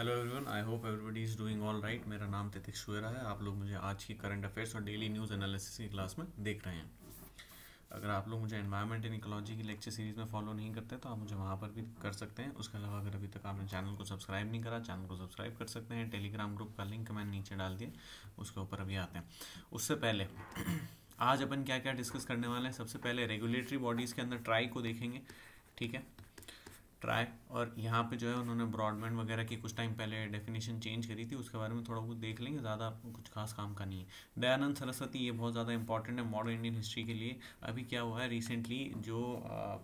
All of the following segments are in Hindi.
Hello everyone I hope everybody is doing all right मेरा नाम तितिक शुरा है आप लोग मुझे आज की करंट अफेयर्स और डेली न्यूज़ एनालिसिस की क्लास में देख रहे हैं अगर आप लोग मुझे एनवायरनमेंट एंड इकोलॉजी की लेक्चर सीरीज़ में फॉलो नहीं करते तो आप मुझे वहाँ पर भी कर सकते हैं उसके अलावा अगर अभी तक आपने चैनल को सब्सक्राइब नहीं करा चैनल को सब्सक्राइब कर सकते हैं टेलीग्राम ग्रुप का लिंक मैंने नीचे डाल दिया उसके ऊपर अभी आते हैं उससे पहले आज अपन क्या क्या डिस्कस करने वाले हैं सबसे पहले रेगुलेटरी बॉडीज़ के अंदर ट्राई को देखेंगे ठीक है ट्राई और यहाँ पे जो है उन्होंने ब्रॉडबैंड वगैरह की कुछ टाइम पहले डेफिनेशन चेंज करी थी उसके बारे में थोड़ा बहुत देख लेंगे ज़्यादा कुछ खास काम का नहीं है दयानंद सरस्वती ये बहुत ज़्यादा इंपॉर्टेंट है मॉडर्न इंडियन हिस्ट्री के लिए अभी क्या हुआ है रिसेंटली जो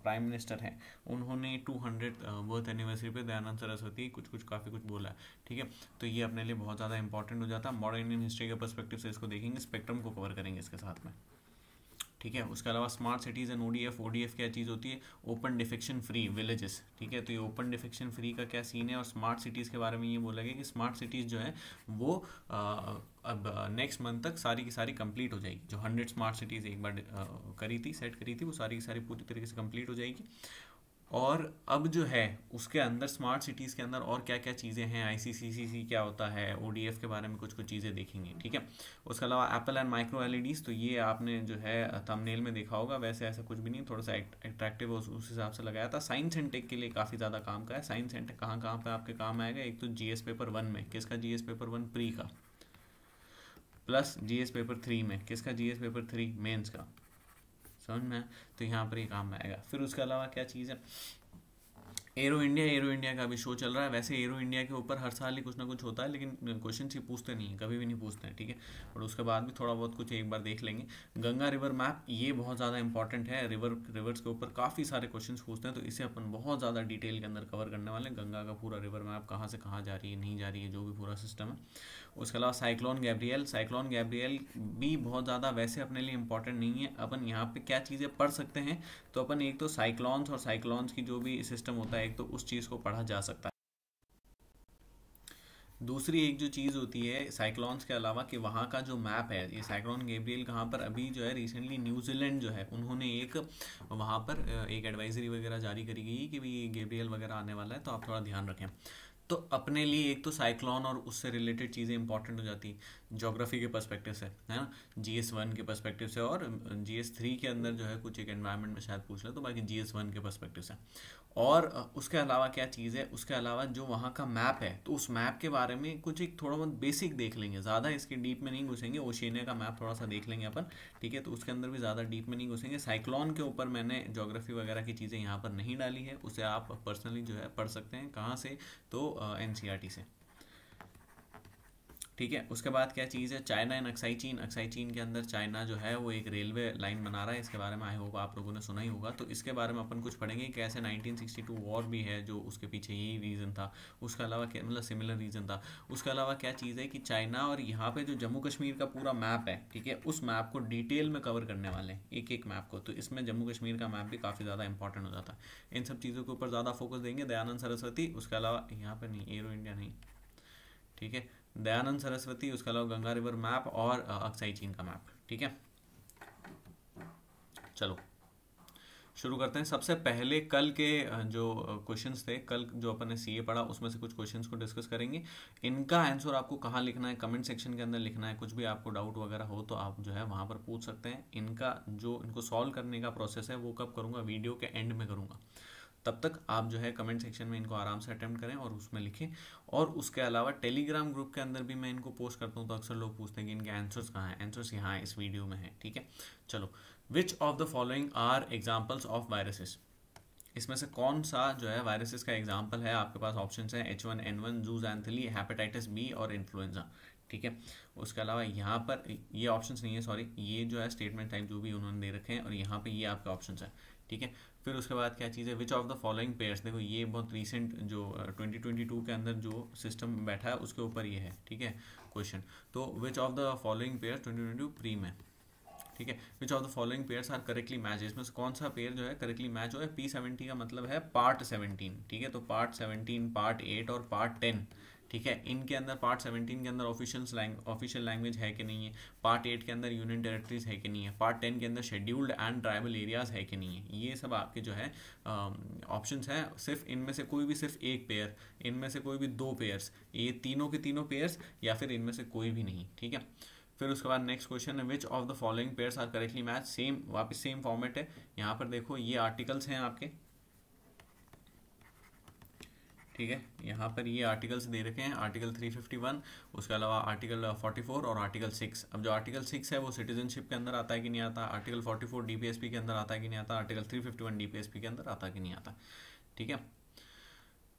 प्राइम मिनिस्टर हैं उन्होंने टू हंड्रेड बर्थ एनिवर्सरी पर दयानंद सरस्वती कुछ कुछ काफ़ी कुछ बोला है ठीक है तो ये अपने लिए बहुत ज़्यादा इंपॉर्टेंट हो जाता है मॉडर्न इंडियन हिस्ट्री के परस्पेक्टिव से इसको देखेंगे स्पेक्ट्रम को कवर करेंगे इसके साथ में ठीक है उसके अलावा smart cities and ODF ODF क्या चीज़ होती है ओपन डिफेक्शन फ्री विलेजेस ठीक है तो ये ओपन डिफेक्शन फ्री का क्या सीन है और स्मार्ट सिटीज़ के बारे में ये बोला गया कि स्मार्ट सिटीज़ जो है वो आ, अब नेक्स्ट मंथ तक सारी की सारी कंप्लीट हो जाएगी जो हंड्रेड स्मार्ट सिटीज़ एक बार आ, करी थी सेट करी थी वो सारी की सारी पूरी तरीके से कंप्लीट हो जाएगी और अब जो है उसके अंदर स्मार्ट सिटीज़ के अंदर और क्या क्या चीज़ें हैं आई सी क्या होता है ओ के बारे में कुछ कुछ चीज़ें देखेंगे ठीक है उसके अलावा एप्पल एंड माइक्रो एल तो ये आपने जो है थंबनेल में देखा होगा वैसे ऐसा कुछ भी नहीं थोड़ा सा अट्रैक्टिव उस हिसाब से लगाया था साइंस एंड टेक के लिए काफ़ी ज़्यादा काम का है साइंस एंड टेक कहाँ कहाँ पर आपके काम आएगा एक तो जी पेपर वन में किसका जी पेपर वन प्री का प्लस जी पेपर थ्री में किसका जी पेपर थ्री मेन्स का समझ में तो यहाँ पर ये काम आएगा फिर उसके अलावा क्या चीज़ है एरो इंडिया एरो इंडिया का भी शो चल रहा है वैसे एरो इंडिया के ऊपर हर साल ही कुछ ना कुछ होता है लेकिन क्वेश्चन ये पूछते नहीं है कभी भी नहीं पूछते हैं ठीक है और उसके बाद भी थोड़ा बहुत कुछ एक बार देख लेंगे गंगा रिवर मैप ये बहुत ज़्यादा इंपॉर्टेंट है रिवर रिवर्स के ऊपर काफ़ी सारे क्वेश्चन पूछते हैं तो इसे अपन बहुत ज़्यादा डिटेल के अंदर कवर करने वाले हैं गंगा का पूरा रिवर मैप कहाँ से कहाँ जा रही है नहीं जा रही है जो भी पूरा सिस्टम है उसके अलावा साइक्लोन गैब्रियल साइक्लोन गैब्रियल भी बहुत ज़्यादा वैसे अपने लिए इंपॉर्टेंट नहीं है अपन यहाँ पर क्या चीज़ें पढ़ सकते हैं तो अपन एक तो साइक्लॉन्स और साइक्लॉन्स की जो भी सिस्टम होता है है तो उस चीज़ को पढ़ा जा सकता है दूसरी एक जो चीज़ होती है साइक्लॉन्स के अलावा कि वहाँ का जो मैप है ये साइक्लॉन गेब्रियल कहाँ पर अभी जो है रिसेंटली न्यूजीलैंड जो है उन्होंने एक वहाँ पर एक एडवाइजरी वगैरह जारी करी गई कि भाई गेब्रियल वगैरह आने वाला है तो आप थोड़ा ध्यान रखें तो अपने लिए एक तो साइक्लॉन और उससे रिलेटेड चीज़ें इंपॉर्टेंट हो जाती जोग्राफी के पर्सपेक्टिव से है ना जी एस वन के पर्सपेक्टिव से और जी एस थ्री के अंदर जो है कुछ एक एनवायरमेंट में शायद पूछ लो तो बाकी जी एस वन के पर्सपेक्टिव से और उसके अलावा क्या चीज़ है उसके अलावा जो वहाँ का मैप है तो उस मैप के बारे में कुछ एक थोड़ा बहुत बेसिक देख लेंगे ज़्यादा इसके डीप में नहीं घुसेंगे ओशिनिया का मैप थोड़ा सा देख लेंगे अपन ठीक है तो उसके अंदर भी ज़्यादा डीप में नहीं घुसेंगे साइक्लोन के ऊपर मैंने जोग्राफी वगैरह की चीज़ें यहाँ पर नहीं डाली है उसे आप पर्सनली जो है पढ़ सकते हैं कहाँ से तो एन e से ठीक है उसके बाद क्या चीज़ है चाइना एंड अक्साई चीन अक्साई चीन के अंदर चाइना जो है वो एक रेलवे लाइन बना रहा है इसके बारे में आई होप आप लोगों ने सुना ही होगा तो इसके बारे में अपन कुछ पढ़ेंगे कैसे 1962 वॉर भी है जो उसके पीछे ही रीज़न था उसके अलावा क्या मतलब सिमिलर रीज़न था उसके अलावा क्या चीज़ है कि चाइना और यहाँ पर जो जम्मू कश्मीर का पूरा मैप है ठीक है उस मैप को डिटेल में कवर करने वाले हैं एक एक मैप को तो इसमें जम्मू कश्मीर का मैप भी काफ़ी ज़्यादा इंपॉर्टेंट हो जाता है इन सब चीज़ों के ऊपर ज़्यादा फोकस देंगे दयानंद सरस्वती उसके अलावा यहाँ पर नहीं एरो इंडिया नहीं ठीक है दयानंद सरस्वती उसके अलावा गंगा रिवर मैप और अक्साई चीन का मैप ठीक है चलो शुरू करते हैं सबसे पहले कल के जो क्वेश्चंस थे कल जो अपन ने सीए पढ़ा उसमें से कुछ क्वेश्चंस को डिस्कस करेंगे इनका आंसर आपको कहाँ लिखना है कमेंट सेक्शन के अंदर लिखना है कुछ भी आपको डाउट वगैरह हो तो आप जो है वहाँ पर पूछ सकते हैं इनका जो इनको सॉल्व करने का प्रोसेस है वो कब करूँगा वीडियो के एंड में करूँगा तब तक आप जो है कमेंट सेक्शन में इनको आराम से अटेम्प्ट करें और उसमें लिखें और उसके अलावा टेलीग्राम ग्रुप के अंदर भी मैं इनको पोस्ट करता हूँ तो अक्सर लोग पूछते हैं कि इनके आंसर्स कहाँ हैं आंसर्स यहाँ इस वीडियो में है ठीक है चलो which of the following are examples of viruses इसमें से कौन सा जो है वायरसेस का एग्जाम्पल है आपके पास ऑप्शन है एच वन एन वन जूज एंथली हेपेटाइटिस बी और इन्फ्लुएंजा ठीक है उसके अलावा यहाँ पर ये ऑप्शंस नहीं है सॉरी ये जो है स्टेटमेंट टाइप जो भी उन्होंने दे रखे हैं और यहाँ पे ये आपके ऑप्शंस है ठीक है फिर उसके बाद क्या चीज़ है which of the following pairs देखो ये बहुत रिसेंट जो टू के अंदर जो सिस्टम बैठा है उसके ऊपर ये है ठीक है क्वेश्चन तो which of the following pairs two pre में ठीक है which of the following pairs are correctly match इसमें से कौन सा पेयर जो है करेक्टली मैच हो है पी सेवेंटी का मतलब है पार्ट सेवनटीन ठीक है तो पार्ट सेवनटीन पार्ट एट और पार्ट टेन ठीक है इनके अंदर पार्ट सेवनटीन के अंदर ऑफिशियल ऑफिशियल लैंग्वेज है कि नहीं है पार्ट एट के अंदर यूनियन टेरेटरीज है कि नहीं है पार्ट टेन के अंदर शेड्यूल्ड एंड ट्राइबल एरियाज है कि नहीं है ये सब आपके जो है ऑप्शन uh, हैं सिर्फ इनमें से कोई भी सिर्फ एक पेयर इनमें से कोई भी दो पेयर्स ये तीनों के तीनों पेयर्स या फिर इनमें से कोई भी नहीं ठीक है फिर उसके बाद नेक्स्ट क्वेश्चन है which of the following pairs are correctly match same वापस सेम फॉर्मेट है यहाँ पर देखो ये आर्टिकल्स हैं आपके ठीक है यहाँ पर ये आर्टिकल्स दे रखे हैं आर्टिकल 351 उसके अलावा आर्टिकल 44 और आर्टिकल 6 अब जो आर्टिकल 6 है वो सिटीजनशिप के अंदर आता है कि नहीं आता आर्टिकल 44 डीपीएसपी के अंदर आता है कि नहीं आता आर्टिकल 351 डीपीएसपी के अंदर आता कि नहीं आता ठीक है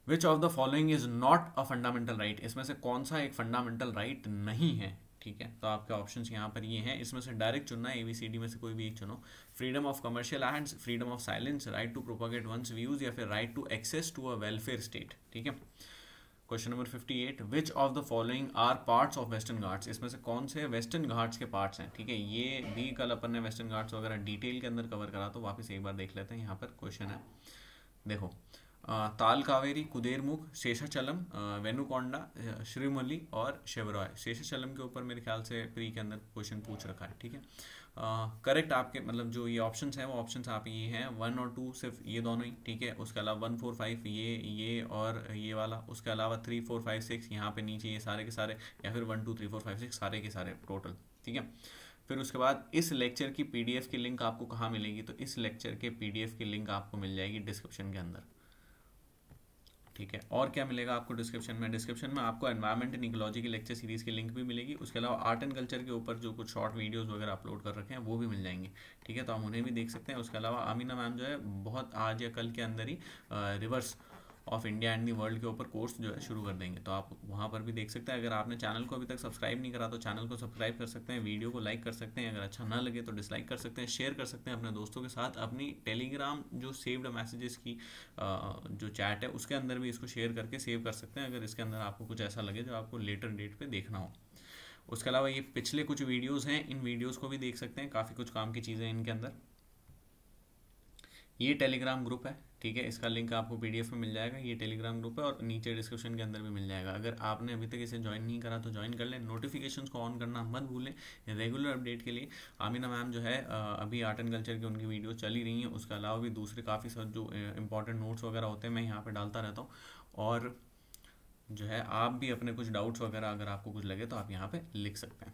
which of the following is not a fundamental right इसमें से कौन सा एक फंडामेंटल राइट right नहीं है ठीक है तो आपके ऑप्शन यहाँ पर ये यह हैं इसमें से डायरेक्ट चुनना है ए बी सी डी में से कोई भी एक चुनो freedom of commercial and freedom of silence right to propagate one's views या फिर right to access to a welfare state ठीक है question number fifty eight which of the following are parts of western Ghats इसमें से कौन से वेस्टर्न घाट्स के पार्ट्स हैं ठीक है ये भी कल अपन ने वेस्टर्न घाट्स वगैरह डिटेल के अंदर कवर करा तो वापस एक बार देख लेते हैं यहाँ पर क्वेश्चन है देखो ताल कावेरी कुदेरमुख शेषाचलम वेनुकोंडा श्रीमली और शिवराय शेषाचलम के ऊपर मेरे ख्याल से प्री के अंदर क्वेश्चन पूछ रखा है ठीक है करेक्ट आपके मतलब जो ये ऑप्शंस हैं वो ऑप्शंस आप ये हैं वन और टू सिर्फ ये दोनों ही ठीक है उसके अलावा वन फोर फाइव ये ये और ये वाला उसके अलावा थ्री फोर फाइव सिक्स यहाँ पे नीचे ये सारे के सारे या फिर one two three four five six सारे के सारे टोटल ठीक है फिर उसके बाद इस लेक्चर की पीडीएफ की लिंक आपको कहाँ मिलेगी तो इस लेक्चर के पीडीएफ की लिंक आपको मिल जाएगी डिस्क्रिप्शन के अंदर ठीक है और क्या मिलेगा आपको डिस्क्रिप्शन में डिस्क्रिप्शन में आपको एनवायरमेंट एंड इकोलॉजी की लेक्चर सीरीज़ की लिंक भी मिलेगी उसके अलावा आर्ट एंड कल्चर के ऊपर जो कुछ शॉर्ट वीडियोस वगैरह अपलोड कर रखे हैं वो भी मिल जाएंगे ठीक है तो हम उन्हें भी देख सकते हैं उसके अलावा आमीना मैम जो है बहुत आज या कल के अंदर ही rivers uh, of India and the world के ऊपर कोर्स जो है शुरू कर देंगे तो आप वहाँ पर भी देख सकते हैं अगर आपने चैनल को अभी तक सब्सक्राइब नहीं करा तो चैनल को सब्सक्राइब कर सकते हैं वीडियो को लाइक कर सकते हैं अगर अच्छा ना लगे तो डिसलाइक कर सकते हैं शेयर कर सकते हैं अपने दोस्तों के साथ अपनी टेलीग्राम जो सेव्ड मैसेजेस की जो चैट है उसके अंदर भी इसको शेयर करके सेव कर सकते हैं अगर इसके अंदर आपको कुछ ऐसा लगे जो आपको लेटर डेट पर देखना हो उसके अलावा ये पिछले कुछ वीडियोज़ हैं इन वीडियोज़ को भी देख सकते हैं काफ़ी कुछ काम की चीज़ें इनके अंदर ये टेलीग्राम ग्रुप है ठीक है इसका लिंक आपको पीडीएफ में मिल जाएगा ये टेलीग्राम ग्रुप है और नीचे डिस्क्रिप्शन के अंदर भी मिल जाएगा अगर आपने अभी तक इसे ज्वाइन नहीं करा तो ज्वाइन कर लें नोटिफिकेशन को ऑन करना मत भूलें रेगुलर अपडेट के लिए आमिना मैम जो है अभी आर्ट एंड कल्चर की उनकी वीडियो चली रही है उसके अलावा भी दूसरे काफ़ी सारे जो इंपॉर्टेंट नोट्स वगैरह होते हैं मैं यहाँ पर डालता रहता हूँ और जो है आप भी अपने कुछ डाउट्स वगैरह अगर आपको कुछ लगे तो आप यहाँ पर लिख सकते हैं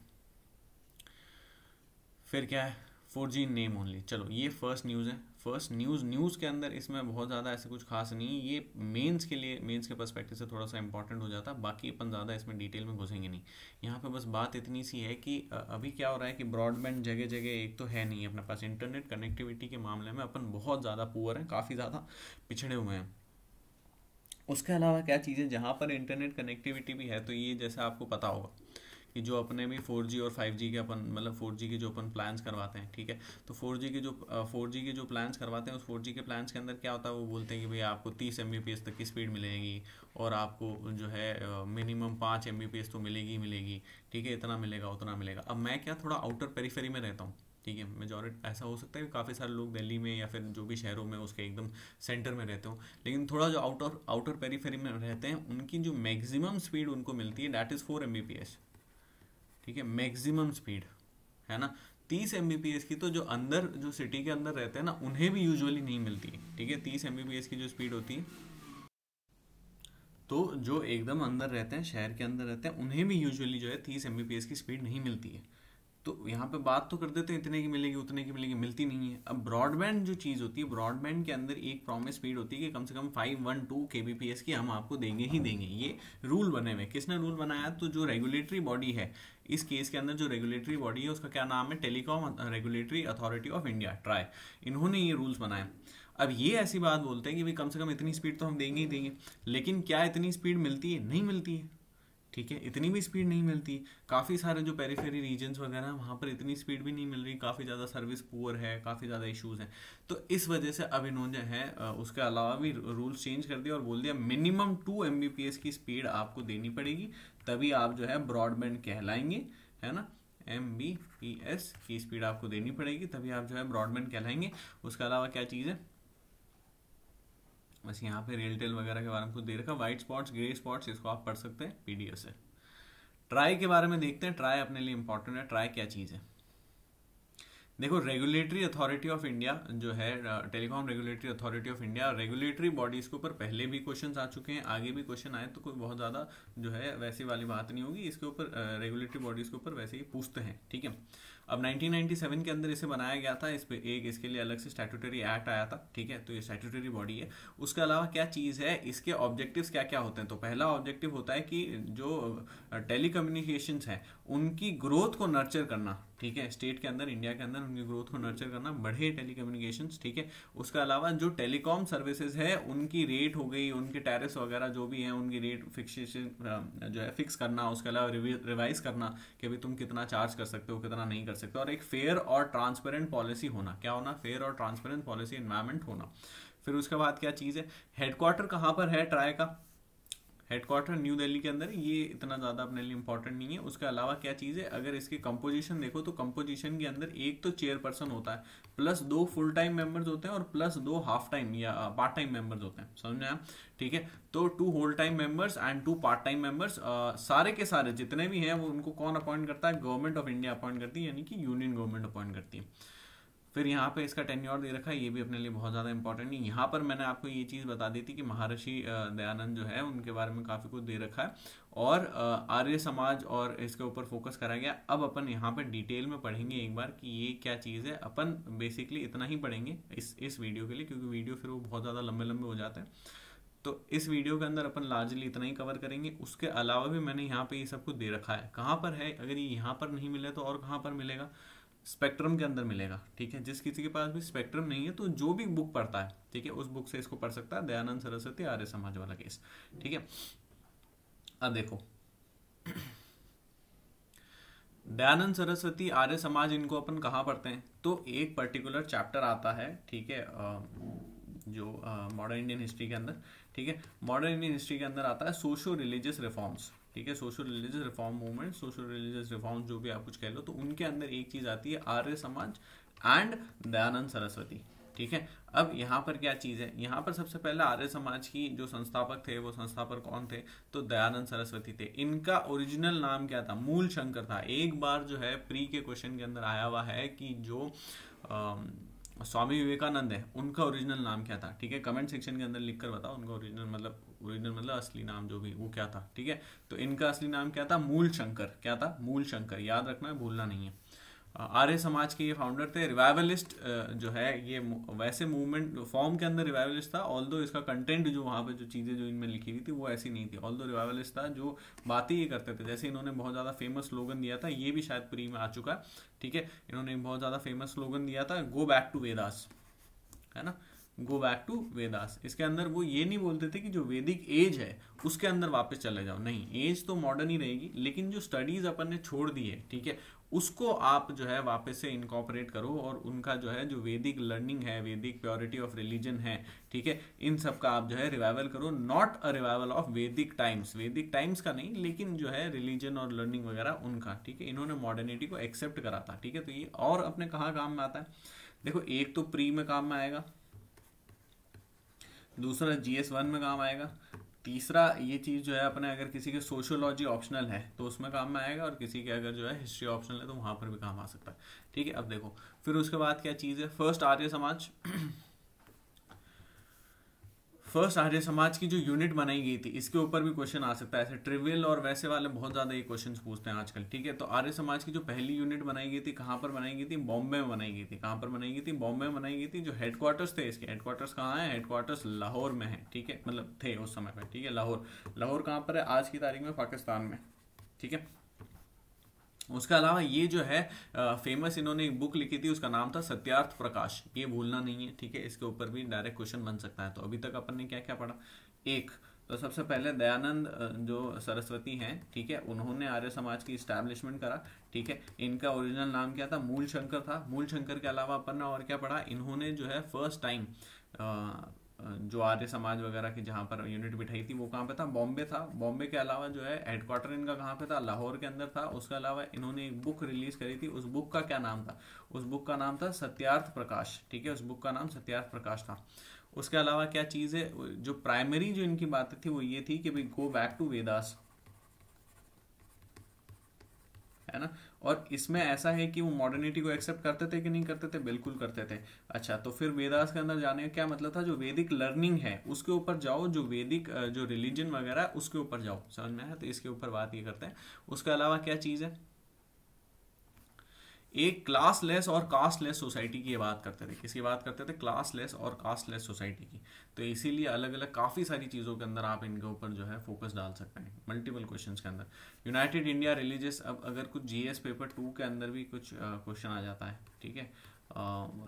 फिर क्या है फोर जी नेम ओनली चलो ये फर्स्ट न्यूज़ है फर्स्ट न्यूज़ न्यूज़ के अंदर इसमें बहुत ज़्यादा ऐसे कुछ खास नहीं है ये मेंस के लिए मेंस के परस्पेक्टिव से थोड़ा सा इंपॉर्टेंट हो जाता है बाकी अपन ज़्यादा इसमें डिटेल में घुसेंगे नहीं यहाँ पे बस बात इतनी सी है कि अभी क्या हो रहा है कि ब्रॉडबैंड जगह जगह एक तो है नहीं अपने पास इंटरनेट कनेक्टिविटी के मामले में अपन बहुत ज़्यादा पुअर हैं काफ़ी ज़्यादा पिछड़े हुए हैं उसके अलावा क्या चीज़ें जहाँ पर इंटरनेट कनेक्टिविटी भी है तो ये जैसा आपको पता होगा कि जो अपने भी 4G और 5G के अपन मतलब 4G के जो अपन प्लान्स करवाते हैं ठीक है तो 4G के जो 4G के जो प्लान्स करवाते हैं उस 4G के प्लान्स के अंदर क्या होता है वो बोलते हैं कि भाई आपको 30 एम तक की स्पीड मिलेगी और आपको जो है मिनिमम पाँच एम तो मिलेगी मिलेगी ठीक है इतना मिलेगा उतना मिलेगा अब मैं क्या थोड़ा आउटर पेरीफेरी में रहता हूँ ठीक है मेजोरिटी ऐसा हो सकता है कि काफ़ी सारे लोग दिल्ली में या फिर जो भी शहरों में उसके एकदम सेंटर में रहते हो लेकिन थोड़ा जो आउटर आउटर पेरीफेरी में रहते हैं उनकी जो मैक्सिमम स्पीड उनको मिलती है that is four M B P S ठीक है मैक्सिमम स्पीड है ना तीस एम की तो जो अंदर जो सिटी के अंदर रहते हैं ना उन्हें भी यूजुअली नहीं मिलती है ठीक है तीस एम की जो स्पीड होती है तो जो एकदम अंदर रहते हैं शहर के अंदर रहते हैं उन्हें भी यूजुअली जो है तीस एम की स्पीड नहीं मिलती है तो यहाँ पे बात तो कर देते हैं इतने की मिलेगी उतने की मिलेगी मिलती नहीं है अब ब्रॉडबैंड जो चीज़ होती है ब्रॉडबैंड के अंदर एक प्रॉमिस स्पीड होती है कि कम से कम फाइव वन टू के की हम आपको देंगे ही देंगे ये रूल बने हुए किसने रूल बनाया तो जो रेगुलेटरी बॉडी है इस केस के अंदर जो रेगुलेटरी बॉडी है उसका क्या नाम है Telecom Regulatory Authority of India TRAI इन्होंने ये रूल्स बनाए अब ये ऐसी बात बोलते हैं कि भाई कम से कम इतनी स्पीड तो हम देंगे ही देंगे लेकिन क्या इतनी स्पीड मिलती है नहीं मिलती है ठीक है इतनी भी स्पीड नहीं मिलती काफ़ी सारे जो पेरीफेरी रीजन्स वगैरह हैं वहाँ पर इतनी स्पीड भी नहीं मिल रही काफ़ी ज़्यादा सर्विस पुअर है काफ़ी ज़्यादा इश्यूज हैं तो इस वजह से अब इन्होंने है उसके अलावा भी रूल्स चेंज कर दिया और बोल दिया मिनिमम टू एम की स्पीड आपको देनी पड़ेगी तभी आप जो है ब्रॉडबैंड कहलाएंगे है ना एम बी पी एस की स्पीड आपको देनी पड़ेगी तभी आप जो है ब्रॉडबैंड कहलाएंगे उसके अलावा क्या चीज़ है बस यहाँ पे रेलटेल वगैरह के बारे में कुछ दे रखा व्हाइट स्पॉट्स ग्रे स्पॉट्स इसको आप पढ़ सकते हैं पीडीएस से ट्राई के बारे में देखते हैं ट्राई अपने लिए इंपॉर्टेंट है ट्राई क्या चीज़ है देखो रेगुलेटरी अथॉरिटी ऑफ इंडिया जो है Telecom Regulatory Authority of India regulatory bodies के ऊपर पहले भी क्वेश्चन आ चुके हैं आगे भी क्वेश्चन आए तो कोई बहुत ज़्यादा जो है वैसी वाली बात नहीं होगी इसके ऊपर रेगुलेटरी बॉडीज़ के ऊपर वैसे ही पूछते हैं ठीक है अब 1997 के अंदर इसे बनाया गया था इस पर एक इसके लिए अलग से स्टैटूटरी एक्ट आया था ठीक है तो ये स्टैटूटरी बॉडी है उसके अलावा क्या चीज़ है इसके ऑब्जेक्टिव्स क्या क्या होते हैं तो पहला ऑब्जेक्टिव होता है कि जो टेली कम्युनिकेशन हैं उनकी ग्रोथ को नर्चर करना ठीक है स्टेट के अंदर इंडिया के अंदर उनकी ग्रोथ को नर्चर करना बढ़े टेलीकम्युनिकेशन ठीक है उसके अलावा जो टेलीकॉम सर्विसेज है उनकी रेट हो गई उनके टैरिस वगैरह जो भी है उनकी रेट फिक्सेशन जो है फिक्स करना उसके अलावा रिवाइज करना कि भाई तुम कितना चार्ज कर सकते हो कितना नहीं कर सकते और एक फेयर और ट्रांसपेरेंट पॉलिसी होना क्या होना फेयर और ट्रांसपेरेंट पॉलिसी इन्वायरमेंट होना फिर उसके बाद क्या चीज़ है हेडक्वार्टर कहाँ पर है ट्राई का हेडक्वार्टर न्यू दिल्ली के अंदर ये इतना ज़्यादा अपने लिए इंपॉर्टेंट नहीं है उसके अलावा क्या चीज़ है अगर इसके कंपोजिशन देखो तो कंपोजिशन के अंदर एक तो चेयरपर्सन होता है प्लस दो फुल टाइम मेंबर्स होते हैं और प्लस दो हाफ टाइम या पार्ट टाइम मेंबर्स होते हैं समझ में आप ठीक है तो two whole time members and two part time members सारे के सारे जितने भी हैं वो उनको कौन अपॉइंट करता है गवर्नमेंट ऑफ इंडिया अपॉइंट करती है यानी कि यूनियन गवर्नमेंट अपॉइंट करती है फिर यहाँ पे इसका टेन्योर दे रखा है ये भी अपने लिए बहुत ज़्यादा इंपॉर्टेंट है यहाँ पर मैंने आपको ये चीज़ बता दी थी कि महर्षि दयानंद जो है उनके बारे में काफ़ी कुछ दे रखा है और आर्य समाज और इसके ऊपर फोकस करा गया अब अपन यहाँ पर डिटेल में पढ़ेंगे एक बार कि ये क्या चीज़ है अपन बेसिकली इतना ही पढ़ेंगे इस इस वीडियो के लिए क्योंकि वीडियो फिर वो बहुत ज़्यादा लंबे लंबे हो जाते हैं तो इस वीडियो के अंदर अपन लार्जली इतना ही कवर करेंगे उसके अलावा भी मैंने यहाँ पे ये सब कुछ दे रखा है कहाँ पर है अगर ये यहाँ पर नहीं मिले तो और कहाँ पर मिलेगा स्पेक्ट्रम के अंदर मिलेगा ठीक है जिस किसी के पास भी स्पेक्ट्रम नहीं है तो जो भी बुक पढ़ता है ठीक है उस बुक से इसको पढ़ सकता है दयानंद सरस्वती आर्य समाज वाला केस ठीक है अब देखो दयानंद सरस्वती आर्य समाज इनको अपन कहाँ पढ़ते हैं तो एक पर्टिकुलर चैप्टर आता है ठीक है जो मॉडर्न इंडियन हिस्ट्री के अंदर ठीक है मॉडर्न इंडियन हिस्ट्री के अंदर आता है सोशो रिलीजियस रिफॉर्म्स ठीक है social religious reform movement social religious reform जो भी आप कुछ कह लो तो उनके अंदर एक चीज आती है आर्य समाज एंड दयानंद सरस्वती ठीक है अब यहाँ पर क्या चीज़ है यहाँ पर सबसे पहले आर्य समाज की जो संस्थापक थे वो संस्थापक कौन थे तो दयानंद सरस्वती थे इनका ओरिजिनल नाम क्या था मूल शंकर था एक बार जो है प्री के क्वेश्चन के अंदर आया हुआ है कि जो आ, स्वामी विवेकानंद है उनका ओरिजिनल नाम क्या था ठीक है कमेंट सेक्शन के अंदर लिखकर बताओ उनका ओरिजिनल मतलब ओरिजिनल मतलब असली नाम जो भी वो क्या था ठीक है तो इनका असली नाम क्या था मूल शंकर क्या था मूल शंकर याद रखना है भूलना नहीं है आर्य समाज के ये फाउंडर थे रिवाइवलिस्ट जो है ये वैसे मूवमेंट फॉर्म के अंदर रिवाइवलिस्ट था ऑल दो इसका कंटेंट जो वहाँ पे जो चीज़ें जो इनमें लिखी हुई थी वो ऐसी नहीं थी ऑल दो रिवाइवलिस्ट था जो बातें ये करते थे जैसे इन्होंने बहुत ज़्यादा फेमस स्लोगन दिया था ये भी शायद प्री में आ चुका है ठीक है इन्होंने बहुत ज़्यादा फेमस स्लोगन दिया था गो बैक टू वेदास है ना गो बैक टू वेदास इसके अंदर वो ये नहीं बोलते थे कि जो वैदिक एज है उसके अंदर वापस चले जाओ नहीं एज तो मॉडर्न ही रहेगी लेकिन जो स्टडीज अपन ने छोड़ दी है ठीक है उसको आप जो है वापस से इनकॉपरेट करो और उनका जो है जो वैदिक लर्निंग है वैदिक प्योरिटी ऑफ रिलीजन है ठीक है इन सब का आप जो है रिवाइवल करो not a revival of Vedic times Vedic times का नहीं लेकिन जो है रिलीजन और लर्निंग वगैरह उनका ठीक है इन्होंने मॉडर्निटी को एक्सेप्ट करा था ठीक है तो ये और अपने कहाँ काम में आता है देखो एक तो प्री में काम में आएगा दूसरा जी एस वन में काम आएगा तीसरा ये चीज़ जो है अपने अगर किसी के सोशोलॉजी ऑप्शनल है तो उसमें काम में आएगा और किसी के अगर जो है हिस्ट्री ऑप्शनल है तो वहाँ पर भी काम आ सकता है ठीक है अब देखो फिर उसके बाद क्या चीज़ है फर्स्ट आर्य समाज फर्स्ट आर्य समाज की जो यूनिट बनाई गई थी इसके ऊपर भी क्वेश्चन आ सकता है ऐसे ट्रिविल और वैसे वाले बहुत ज़्यादा ये क्वेश्चन पूछते हैं आजकल ठीक है तो आर्य समाज की जो पहली यूनिट बनाई गई थी कहाँ पर बनाई गई थी बॉम्बे में बनाई गई थी कहाँ पर बनाई गई थी बॉम्बे में बनाई गई थी जो हेडक्वार्टर्स थे इसके हेडक्वार्टर्स कहाँ है हेडक्वार्टर्स लाहौर में है ठीक है मतलब थे उस समय पर ठीक है लाहौर लाहौर कहाँ पर है आज की तारीख में पाकिस्तान में ठीक है उसके अलावा ये जो है फेमस इन्होंने एक बुक लिखी थी उसका नाम था सत्यार्थ प्रकाश ये भूलना नहीं है ठीक है इसके ऊपर भी डायरेक्ट क्वेश्चन बन सकता है तो अभी तक अपन ने क्या क्या पढ़ा एक तो सबसे पहले दयानंद जो सरस्वती हैं ठीक है उन्होंने आर्य समाज की स्टैब्लिशमेंट करा ठीक है इनका ओरिजिनल नाम क्या था मूल शंकर था मूल शंकर के अलावा अपन ने और क्या पढ़ा इन्होंने जो है फर्स्ट टाइम जो आर्य समाज वगैरह के जहाँ पर यूनिट बिठाई थी वो कहाँ पे था बॉम्बे था बॉम्बे के अलावा जो है हेडक्वार्टर इनका कहाँ पे था लाहौर के अंदर था उसके अलावा इन्होंने एक बुक रिलीज करी थी उस बुक का क्या नाम था उस बुक का नाम था सत्यार्थ प्रकाश ठीक है उस बुक का नाम सत्यार्थ प्रकाश था उसके अलावा क्या चीज़ है जो प्राइमरी जो इनकी बात थी वो ये थी कि भाई गो बैक टू वेदास है ना और इसमें ऐसा है कि वो मॉडर्निटी को एक्सेप्ट करते थे कि नहीं करते थे बिल्कुल करते थे अच्छा तो फिर वेदास के अंदर जाने का क्या मतलब था जो वैदिक लर्निंग है उसके ऊपर जाओ जो वैदिक जो रिलीजन वगैरह उसके ऊपर जाओ समझ में आया तो इसके ऊपर बात ये करते हैं उसके अलावा क्या चीज़ है एक क्लासलेस और कास्टलेस सोसाइटी की बात करते थे किसकी बात करते थे क्लासलेस और कास्टलेस सोसाइटी की तो इसीलिए अलग अलग काफ़ी सारी चीज़ों के अंदर आप इनके ऊपर जो है फोकस डाल सकते हैं मल्टीपल क्वेश्चंस के अंदर यूनाइटेड इंडिया रिलीजियस अब अगर कुछ जीएस पेपर टू के अंदर भी कुछ क्वेश्चन आ जाता है ठीक है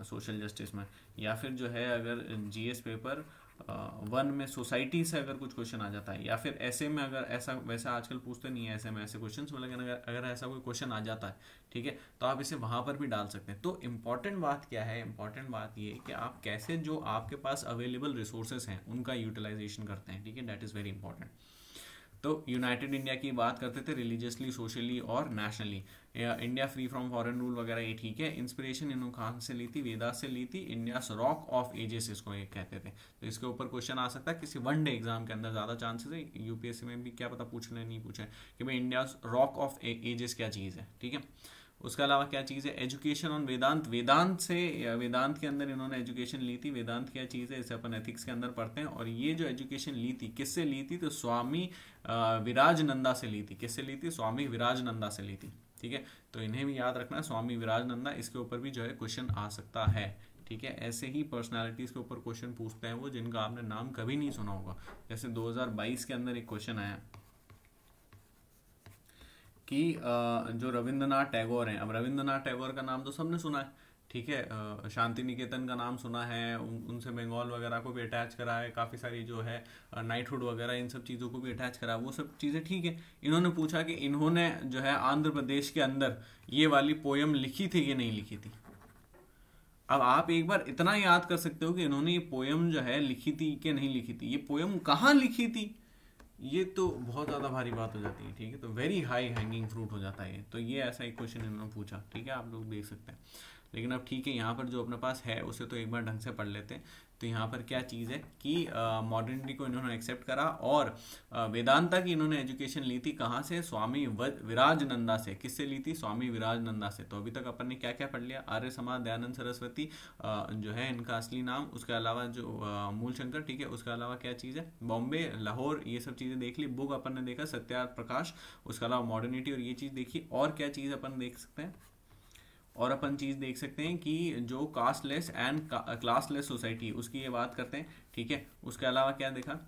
सोशल जस्टिस में या फिर जो है अगर जी पेपर वन में सोसाइटी से अगर कुछ क्वेश्चन आ जाता है या फिर ऐसे में अगर ऐसा वैसा आजकल पूछते नहीं है ऐसे में ऐसे क्वेश्चन में लेकिन अगर अगर ऐसा कोई क्वेश्चन आ जाता है ठीक है तो आप इसे वहाँ पर भी डाल सकते हैं तो इम्पॉर्टेंट बात क्या है इम्पॉर्टेंट बात ये कि आप कैसे जो आपके पास अवेलेबल रिसोर्सेज हैं उनका यूटिलाइजेशन करते हैं ठीक है डैट इज़ वेरी इंपॉर्टेंट तो यूनाइटेड इंडिया की बात करते थे रिलीजियसली सोशली और nationally India free from foreign rule वगैरह ये ठीक है इंस्पिरेशन इन्होंने खान से ली थी वेदा से ली थी इंडिया रॉक ऑफ एजेस इसको ये कहते थे तो इसके ऊपर क्वेश्चन आ सकता है किसी वन डे एग्जाम के अंदर ज़्यादा चांसेस है यूपीएससी में भी क्या पता पूछ लें नहीं पूछे कि भाई इंडिया रॉक ऑफ एजेस क्या चीज़ है ठीक है उसके अलावा क्या चीज़ है एजुकेशन ऑन वेदांत वेदांत से वेदांत के अंदर इन्होंने एजुकेशन ली थी वेदांत क्या चीज़ है इसे अपन एथिक्स के अंदर पढ़ते हैं और ये जो एजुकेशन ली थी किससे ली थी तो स्वामी विराज नंदा से ली थी किससे ली थी स्वामी विराज नंदा से ली थी ठीक है तो इन्हें भी याद रखना है स्वामी विराज नंदा इसके ऊपर भी जो है क्वेश्चन आ सकता है ठीक है ऐसे ही पर्सनालिटीज़ के ऊपर क्वेश्चन पूछते हैं वो जिनका आपने नाम कभी नहीं सुना होगा जैसे 2022 के अंदर एक क्वेश्चन आया कि जो रविंद्रनाथ टैगोर हैं अब रविंद्रनाथ टैगोर का नाम तो सबने सुना है ठीक है शांति निकेतन का नाम सुना है उन, उनसे बंगाल वगैरह को भी अटैच करा है काफ़ी सारी जो है नाइटहुड वगैरह इन सब चीज़ों को भी अटैच करा वो सब चीज़ें ठीक है इन्होंने पूछा कि इन्होंने जो है आंध्र प्रदेश के अंदर ये वाली पोयम लिखी थी कि नहीं लिखी थी अब आप एक बार इतना याद कर सकते हो कि इन्होंने ये पोयम जो है लिखी थी कि नहीं लिखी थी ये पोयम कहाँ लिखी थी ये तो बहुत ज़्यादा भारी बात हो जाती है ठीक है तो वेरी हाई हैंगिंग फ्रूट हो जाता है तो ये ऐसा एक क्वेश्चन इन्होंने पूछा ठीक है आप लोग देख सकते हैं लेकिन अब ठीक है यहाँ पर जो अपने पास है उसे तो एक बार ढंग से पढ़ लेते हैं तो यहाँ पर क्या चीज़ है कि मॉडर्निटी को इन्होंने एक्सेप्ट करा और वेदांता की इन्होंने एजुकेशन ली थी कहाँ से स्वामी विराज नंदा से किससे ली थी स्वामी विराज नंदा से तो अभी तक अपन ने क्या क्या पढ़ लिया आर्य समाज दयानंद सरस्वती जो है इनका असली नाम उसके अलावा जो मूल शंकर ठीक है उसके अलावा क्या चीज़ है बॉम्बे लाहौर ये सब चीज़ें देख ली बुक अपन ने देखा सत्यार्थ प्रकाश उसके अलावा मॉडर्निटी और ये चीज़ देखी और क्या चीज़ अपन देख सकते हैं और अपन चीज़ देख सकते हैं कि जो कास्टलेस एंड क्लासलेस सोसाइटी उसकी ये बात करते हैं ठीक है उसके अलावा क्या देखा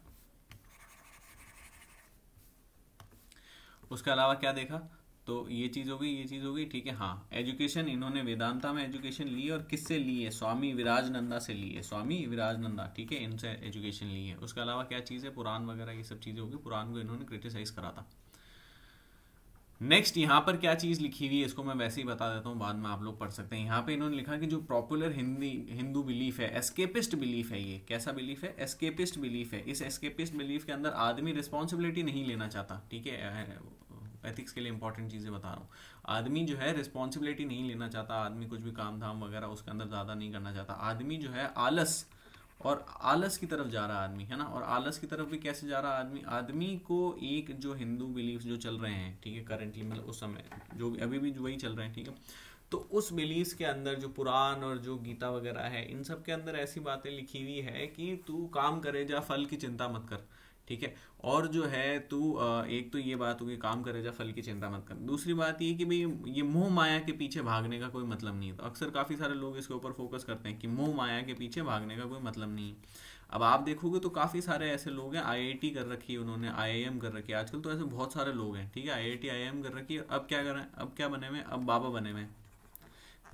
उसके अलावा क्या देखा तो ये चीज़ हो गई ये चीज़ हो गई ठीक है हाँ एजुकेशन इन्होंने वेदांता में एजुकेशन ली है और किससे ली है स्वामी विराजनंदा से ली है स्वामी विराजनंदा ठीक है इनसे एजुकेशन ली है उसके अलावा क्या चीज़ है पुराण वगैरह ये सब चीज़ें होगी पुराण को इन्होंने क्रिटिसाइज़ करा था नेक्स्ट यहाँ पर क्या चीज़ लिखी हुई है इसको मैं वैसे ही बता देता हूँ बाद में आप लोग पढ़ सकते हैं यहाँ पे इन्होंने लिखा कि जो पॉपुलर हिंदी हिंदू बिलीफ है एस्केपिस्ट बिलीफ है ये कैसा बिलीफ है एस्केपिस्ट बिलीफ है इस एस्केपिस्ट बिलीफ के अंदर आदमी रिस्पॉन्सिबिलिटी नहीं लेना चाहता ठीक है एथिक्स के लिए इंपॉर्टेंट चीज़ें बता रहा हूँ आदमी जो है रिस्पॉन्सिबिलिटी नहीं लेना चाहता आदमी कुछ भी काम धाम वगैरह उसके अंदर ज़्यादा नहीं करना चाहता आदमी जो है आलस और आलस की तरफ जा रहा आदमी है ना और आलस की तरफ भी कैसे जा रहा आदमी आदमी को एक जो हिंदू बिलीफ जो चल रहे हैं ठीक है करेंटली मतलब उस समय जो भी अभी भी वही चल रहे हैं ठीक है तो उस बिलीफ के अंदर जो पुराण और जो गीता वगैरह है इन सब के अंदर ऐसी बातें लिखी हुई है कि तू काम करे जा फल की चिंता मत कर ठीक है और जो है तू एक तो ये बात होगी काम करे जा फल की चिंता मत कर दूसरी बात ये कि भाई ये मोह माया के पीछे भागने का कोई मतलब नहीं है तो अक्सर काफ़ी सारे लोग इसके ऊपर फोकस करते हैं कि मोह माया के पीछे भागने का कोई मतलब नहीं है अब आप देखोगे तो काफ़ी सारे ऐसे लोग हैं आईआईटी कर रखी है उन्होंने आईआईएम कर रखी है आजकल तो ऐसे बहुत सारे लोग हैं ठीक है आईआईटी आईआईएम कर रखी है अब क्या कर रहे हैं अब क्या बने हुए अब बाबा बने हुए हैं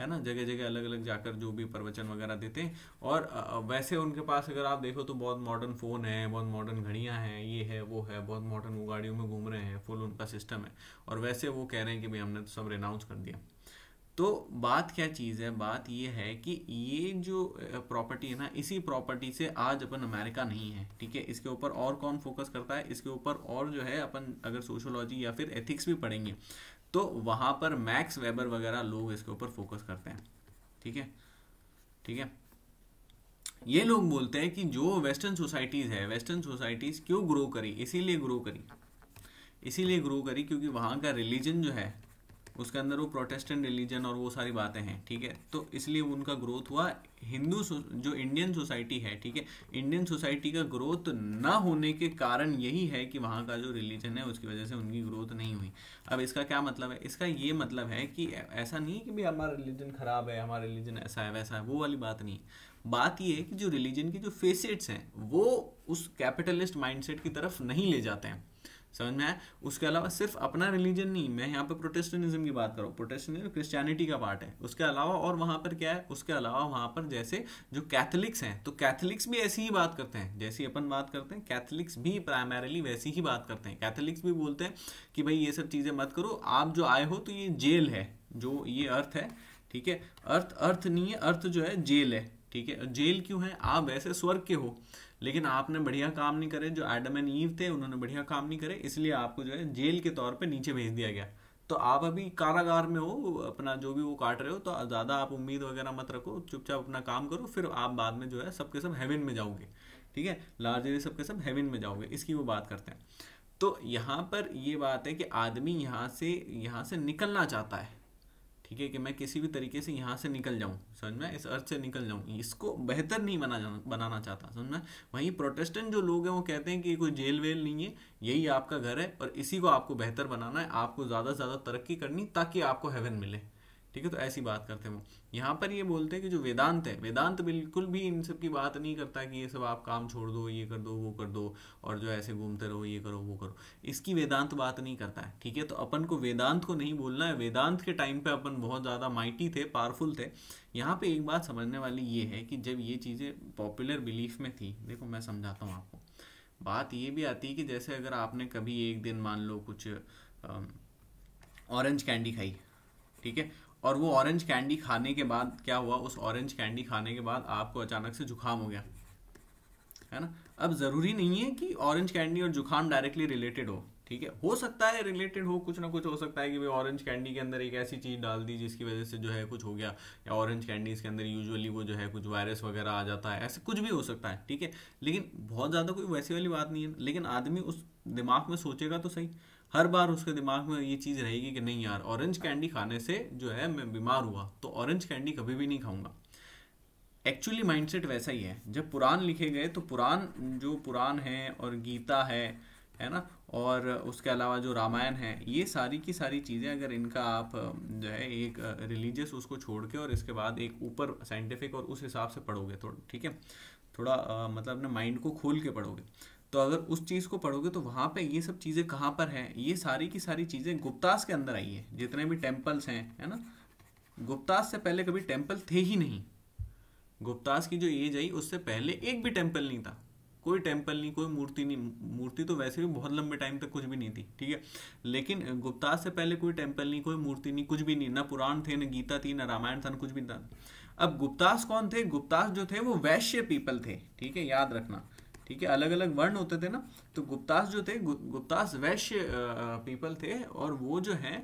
है ना जगह जगह अलग अलग जाकर जो भी प्रवचन वगैरह देते हैं और वैसे उनके पास अगर आप देखो तो बहुत मॉडर्न फ़ोन है बहुत मॉडर्न घड़ियाँ हैं ये है वो है बहुत मॉडर्न वो गाड़ियों में घूम रहे हैं फुल उनका सिस्टम है और वैसे वो कह रहे हैं कि भाई हमने तो सब रेनाउंस कर दिया तो बात क्या चीज़ है बात ये है कि ये जो प्रॉपर्टी है ना इसी प्रॉपर्टी से आज अपन अमेरिका नहीं है ठीक है इसके ऊपर और कौन फोकस करता है इसके ऊपर और जो है अपन अगर सोशोलॉजी या फिर एथिक्स भी पढ़ेंगे तो वहाँ पर मैक्स वेबर वगैरह लोग इसके ऊपर फोकस करते हैं ठीक है ठीक है ये लोग बोलते हैं कि जो वेस्टर्न सोसाइटीज़ है वेस्टर्न सोसाइटीज़ क्यों ग्रो करी इसीलिए ग्रो करी इसीलिए ग्रो करी क्योंकि वहाँ का रिलीजन जो है उसके अंदर वो प्रोटेस्टेंट रिलीजन और वो सारी बातें हैं ठीक है तो इसलिए उनका ग्रोथ हुआ हिंदू जो इंडियन सोसाइटी है ठीक है इंडियन सोसाइटी का ग्रोथ ना होने के कारण यही है कि वहाँ का जो रिलीजन है उसकी वजह से उनकी ग्रोथ नहीं हुई अब इसका क्या मतलब है इसका ये मतलब है कि ऐसा नहीं कि भाई हमारा रिलीजन ख़राब है हमारा रिलीजन ऐसा है वैसा है वो वाली बात नहीं बात ये है कि जो रिलीजन की जो फेसेट्स हैं वो उस कैपिटलिस्ट माइंडसेट की तरफ नहीं ले जाते हैं समझ में आया उसके अलावा सिर्फ अपना रिलीजन नहीं मैं यहाँ पर प्रोटेस्टनिज्म की बात करूँ प्रोटेस्टनिज्म क्रिश्चियनिटी का पार्ट है उसके अलावा और वहाँ पर क्या है उसके अलावा वहाँ पर जैसे जो कैथलिक्स हैं तो कैथलिक्स भी ऐसी ही बात करते हैं जैसी अपन बात करते हैं कैथलिक्स भी प्राइमरली वैसी ही बात करते हैं कैथलिक्स भी बोलते हैं कि भाई ये सब चीज़ें मत करो आप जो आए हो तो ये जेल है जो ये अर्थ है ठीक है अर्थ अर्थ नहीं है अर्थ जो है जेल है ठीक है जेल क्यों है आप वैसे स्वर्ग के हो लेकिन आपने बढ़िया काम नहीं करे जो एडम एंड ईव थे उन्होंने बढ़िया काम नहीं करे इसलिए आपको जो है जेल के तौर पर नीचे भेज दिया गया तो आप अभी कारागार में हो अपना जो भी वो काट रहे हो तो ज़्यादा आप उम्मीद वगैरह मत रखो चुपचाप अपना काम करो फिर आप बाद में जो है सबके सब हेवन में जाओगे ठीक है लार्जली सबके सब हेविन में जाओगे इसकी वो बात करते हैं तो यहाँ पर ये बात है कि आदमी यहाँ से यहाँ से निकलना चाहता है ठीक है कि मैं किसी भी तरीके से यहाँ से निकल जाऊँ समझ में इस अर्थ से निकल जाऊँ इसको बेहतर नहीं बना बनाना चाहता समझ में वहीं प्रोटेस्टेंट जो लोग हैं वो कहते हैं कि कोई जेल वेल नहीं है यही आपका घर है और इसी को आपको बेहतर बनाना है आपको ज़्यादा से ज़्यादा तरक्की करनी ताकि आपको हेवन मिले ठीक है तो ऐसी बात करते हैं वो यहाँ पर ये बोलते हैं कि जो वेदांत है वेदांत बिल्कुल भी इन सब की बात नहीं करता कि ये सब आप काम छोड़ दो ये कर दो वो कर दो और जो ऐसे घूमते रहो ये करो वो करो इसकी वेदांत बात नहीं करता है ठीक है तो अपन को वेदांत को नहीं बोलना है वेदांत के टाइम पर अपन बहुत ज़्यादा माइटी थे पावरफुल थे यहाँ पे एक बात समझने वाली ये है कि जब ये चीज़ें पॉपुलर बिलीफ में थी देखो मैं समझाता हूँ आपको बात ये भी आती है कि जैसे अगर आपने कभी एक दिन मान लो कुछ ऑरेंज कैंडी खाई ठीक है और वो ऑरेंज कैंडी खाने के बाद क्या हुआ उस ऑरेंज कैंडी खाने के बाद आपको अचानक से जुकाम हो गया है ना अब ज़रूरी नहीं है कि ऑरेंज कैंडी और जुकाम डायरेक्टली रिलेटेड हो ठीक है हो सकता है रिलेटेड हो कुछ ना कुछ हो सकता है कि भाई ऑरेंज कैंडी के अंदर एक ऐसी चीज़ डाल दी जिसकी वजह से जो है कुछ हो गया या ऑरेंज कैंडीज के अंदर यूजुअली वो जो है कुछ वायरस वगैरह आ जाता है ऐसे कुछ भी हो सकता है ठीक है लेकिन बहुत ज़्यादा कोई वैसी वाली बात नहीं है लेकिन आदमी उस दिमाग में सोचेगा तो सही हर बार उसके दिमाग में ये चीज़ रहेगी कि नहीं यार ऑरेंज कैंडी खाने से जो है मैं बीमार हुआ तो ऑरेंज कैंडी कभी भी नहीं खाऊंगा एक्चुअली माइंडसेट वैसा ही है जब पुराण लिखे गए तो पुराण जो पुराण है और गीता है है ना और उसके अलावा जो रामायण है ये सारी की सारी चीज़ें अगर इनका आप जो है एक रिलीजियस उसको छोड़ के और इसके बाद एक ऊपर साइंटिफिक और उस हिसाब से पढ़ोगे तो ठीक है थोड़ा आ, मतलब अपने माइंड को खोल के पढ़ोगे तो अगर उस चीज़ को पढ़ोगे तो वहाँ पे ये सब चीज़ें कहाँ पर हैं ये सारी की सारी चीज़ें गुप्तास के अंदर आई है जितने भी टेम्पल्स हैं है ना गुप्तास से पहले कभी टेम्पल थे ही नहीं गुप्तास की जो एज आई उससे पहले एक भी टेम्पल नहीं था कोई टेम्पल नहीं कोई मूर्ति नहीं मूर्ति तो वैसे भी बहुत लंबे टाइम तक कुछ भी नहीं थी ठीक है लेकिन गुप्तास से पहले कोई टेम्पल नहीं कोई मूर्ति नहीं कुछ भी नहीं ना पुराण थे ना गीता थी ना रामायण था ना कुछ भी था अब गुप्तास कौन थे गुप्तास जो थे वो वैश्य पीपल थे ठीक है याद रखना ठीक है अलग अलग वर्ण होते थे ना तो गुप्तास जो थे गु, गुप्तास वैश्य पीपल थे और वो जो है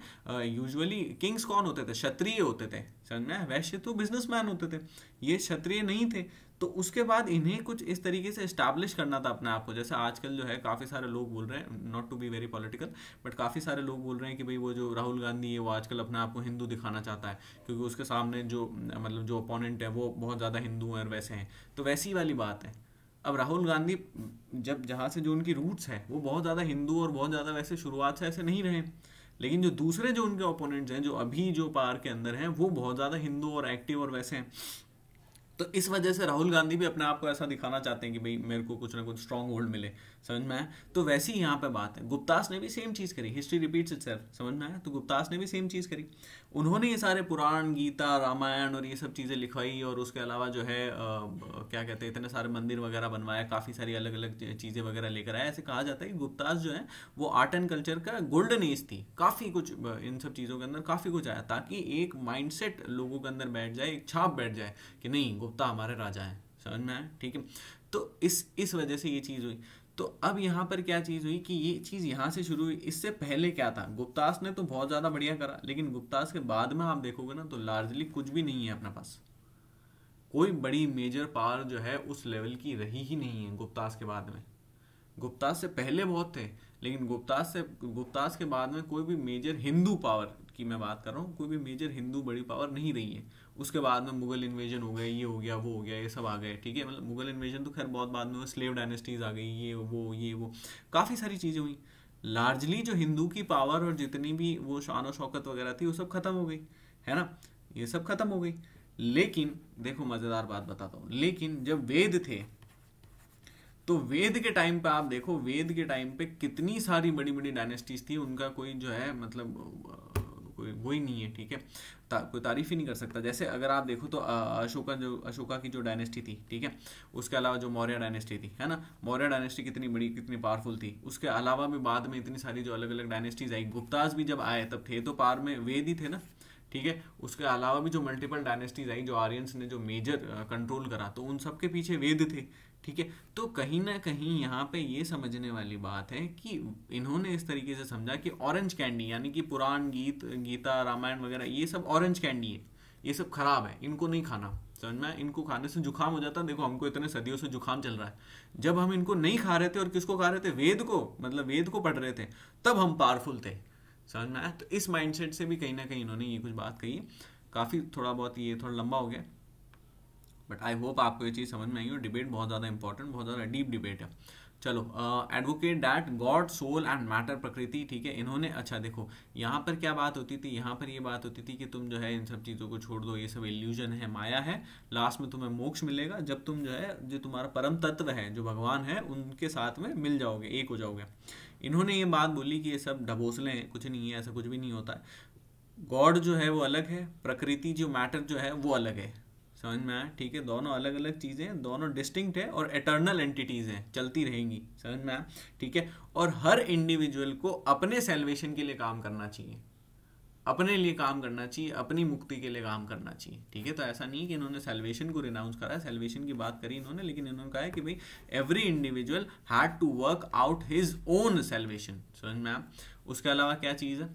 यूजुअली किंग्स कौन होते थे क्षत्रिय होते थे समझ में वैश्य तो बिजनेसमैन होते थे ये क्षत्रिय नहीं थे तो उसके बाद इन्हें कुछ इस तरीके से इस्टेब्लिश करना था अपने आप को जैसे आजकल जो है काफ़ी सारे लोग बोल रहे हैं not to be very political but काफ़ी सारे लोग बोल रहे हैं कि भाई वो जो राहुल गांधी है वो आजकल अपने आप को हिंदू दिखाना चाहता है क्योंकि उसके सामने जो मतलब जो अपोनेंट है वो बहुत ज़्यादा हिंदू हैं और वैसे हैं तो वैसी वाली बात है अब राहुल गांधी जब जहाँ से जो उनकी रूट्स हैं वो बहुत ज़्यादा हिंदू और बहुत ज़्यादा वैसे शुरुआत से ऐसे नहीं रहे लेकिन जो दूसरे जो उनके ओपोनेंट्स हैं जो अभी जो पार के अंदर हैं वो बहुत ज़्यादा हिंदू और एक्टिव और वैसे हैं तो इस वजह से राहुल गांधी भी अपने आप को ऐसा दिखाना चाहते हैं कि भाई मेरे को कुछ ना कुछ स्ट्रांग होल्ड मिले समझ में आया तो वैसी यहाँ पे बात है गुप्तास ने भी सेम चीज़ करी हिस्ट्री रिपीट्स इट समझ में आया तो गुप्तास ने भी सेम चीज़ करी उन्होंने ये सारे पुराण गीता रामायण और ये सब चीज़ें लिखवाई और उसके अलावा जो है आ, क्या कहते हैं इतने सारे मंदिर वगैरह बनवाया काफ़ी सारी अलग अलग चीज़ें वगैरह लेकर आया ऐसे कहा जाता है कि गुप्तास जो है वो आर्ट एंड कल्चर का गोल्डन एज थी काफ़ी कुछ इन सब चीज़ों के अंदर काफ़ी कुछ आया ताकि एक माइंडसेट लोगों के अंदर बैठ जाए एक छाप बैठ जाए कि नहीं गुप्ता हमारे राजा हैं समझ में आए ठीक है तो इस इस वजह से ये चीज़ हुई तो अब यहाँ पर क्या चीज़ हुई कि ये चीज़ यहाँ से शुरू हुई इससे पहले क्या था गुप्तास ने तो बहुत ज़्यादा बढ़िया करा लेकिन गुप्तास के बाद में आप देखोगे ना तो लार्जली कुछ भी नहीं है अपने पास कोई बड़ी मेजर पावर जो है उस लेवल की रही ही नहीं है गुप्तास के बाद में गुप्तास से पहले बहुत थे लेकिन गुप्तास से गुप्तास के बाद में कोई भी मेजर हिंदू पावर की मैं बात कर रहा हूँ कोई भी मेजर हिंदू बड़ी पावर नहीं रही है उसके बाद में मुगल इन्वेजन हो गया ये हो गया वो हो गया ये सब आ गए ठीक है मतलब मुगल इन्वेजन तो खैर बहुत बाद में स्लेव डायनेस्टीज आ गई ये वो ये वो काफ़ी सारी चीज़ें हुई लार्जली जो हिंदू की पावर और जितनी भी वो शान और शौकत वगैरह थी वो सब खत्म हो गई है ना ये सब खत्म हो गई लेकिन देखो मज़ेदार बात बताता हूँ लेकिन जब वेद थे तो वेद के टाइम पे आप देखो वेद के टाइम पे कितनी सारी बड़ी बड़ी डायनेस्टीज थी उनका कोई जो है मतलब कोई वो ही नहीं है ठीक है ता, कोई तारीफ ही नहीं कर सकता जैसे अगर आप देखो तो अशोका जो अशोका की जो डायनेस्टी थी ठीक है उसके अलावा जो मौर्य डायनेस्टी थी है ना मौर्य डायनेस्टी कितनी बड़ी कितनी पावरफुल थी उसके अलावा भी बाद में इतनी सारी जो अलग अलग डायनेस्टीज आई गुप्ताज भी जब आए तब थे तो पार में वेद ही थे ना ठीक है उसके अलावा भी जो मल्टीपल डायनेस्टीज आई जो आर्यंस ने जो मेजर कंट्रोल करा तो उन सबके पीछे वेद थे ठीक है तो कहीं ना कहीं यहाँ पे ये समझने वाली बात है कि इन्होंने इस तरीके से समझा कि ऑरेंज कैंडी यानी कि पुराण गीत गीता रामायण वगैरह ये सब ऑरेंज कैंडी है ये सब खराब है इनको नहीं खाना समझ में इनको खाने से जुकाम हो जाता है देखो हमको इतने सदियों से जुकाम चल रहा है जब हम इनको नहीं खा रहे थे और किसको खा रहे थे वेद को मतलब वेद को पढ़ रहे थे तब हम पावरफुल थे समझ में आया तो इस माइंडसेट से भी कहीं ना कहीं इन्होंने ये कुछ बात कही काफ़ी थोड़ा बहुत ये थोड़ा लंबा हो गया बट आई होप आपको ये चीज़ समझ में आई हो डिबेट बहुत ज़्यादा इंपॉर्टेंट बहुत ज़्यादा डीप डिबेट है चलो advocate that God soul and matter प्रकृति ठीक है इन्होंने अच्छा देखो यहाँ पर क्या बात होती थी यहाँ पर ये बात होती थी कि तुम जो है इन सब चीज़ों को छोड़ दो ये सब इल्यूजन है माया है लास्ट में तुम्हें मोक्ष मिलेगा जब तुम जो है जो तुम्हारा परम तत्व है जो भगवान है उनके साथ में मिल जाओगे एक हो जाओगे इन्होंने ये बात बोली कि ये सब ढबोसले हैं कुछ नहीं है ऐसा कुछ भी नहीं होता गॉड जो है वो अलग है प्रकृति जो मैटर जो है वो अलग है समझ में आया ठीक है दोनों अलग अलग चीज़ें हैं दोनों डिस्टिंक्ट है और एटर्नल एंटिटीज़ हैं चलती रहेंगी समझ में आया ठीक है और हर इंडिविजुअल को अपने सेल्वेशन के लिए काम करना चाहिए अपने लिए काम करना चाहिए अपनी मुक्ति के लिए काम करना चाहिए ठीक है तो ऐसा नहीं कि इन्होंने सेल्वेशन को रिनाउंस करा सेल्वेशन की बात करी इन्होंने लेकिन इन्होंने कहा है कि भाई every individual had to work out his own salvation समझ में उसके अलावा क्या चीज़ है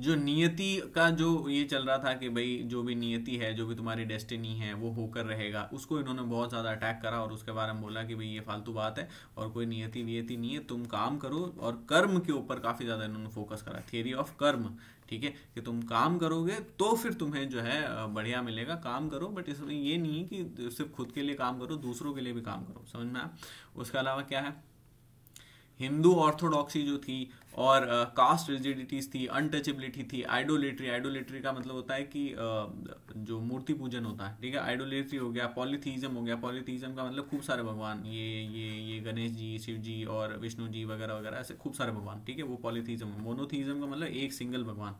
जो नियति का जो ये चल रहा था कि भाई जो भी नियति है जो भी तुम्हारी डेस्टिनी है वो होकर रहेगा उसको इन्होंने बहुत ज़्यादा अटैक करा और उसके बारे में बोला कि भाई ये फालतू बात है और कोई नियति वियति नहीं है तुम काम करो और कर्म के ऊपर काफ़ी ज़्यादा इन्होंने फोकस करा थियरी ऑफ कर्म ठीक है कि तुम काम करोगे तो फिर तुम्हें जो है बढ़िया मिलेगा काम करो बट इसमें ये नहीं है कि सिर्फ खुद के लिए काम करो दूसरों के लिए भी काम करो समझ में आप उसके अलावा क्या है हिंदू ऑर्थोडॉक्सी जो थी और कास्ट रिजिडिटीज थी अनटचेबिलिटी थी आइडोलेट्री आइडोलेट्री का मतलब होता है कि uh, जो मूर्ति पूजन होता है ठीक है आइडोलेट्री हो गया पॉलीथीजम हो गया पॉलीथीजम का मतलब खूब सारे भगवान ये ये ये गणेश जी शिव जी और विष्णु जी वगैरह वगैरह ऐसे खूब सारे भगवान ठीक है वो पॉलीथीजम मोनोथीजम का मतलब एक सिंगल भगवान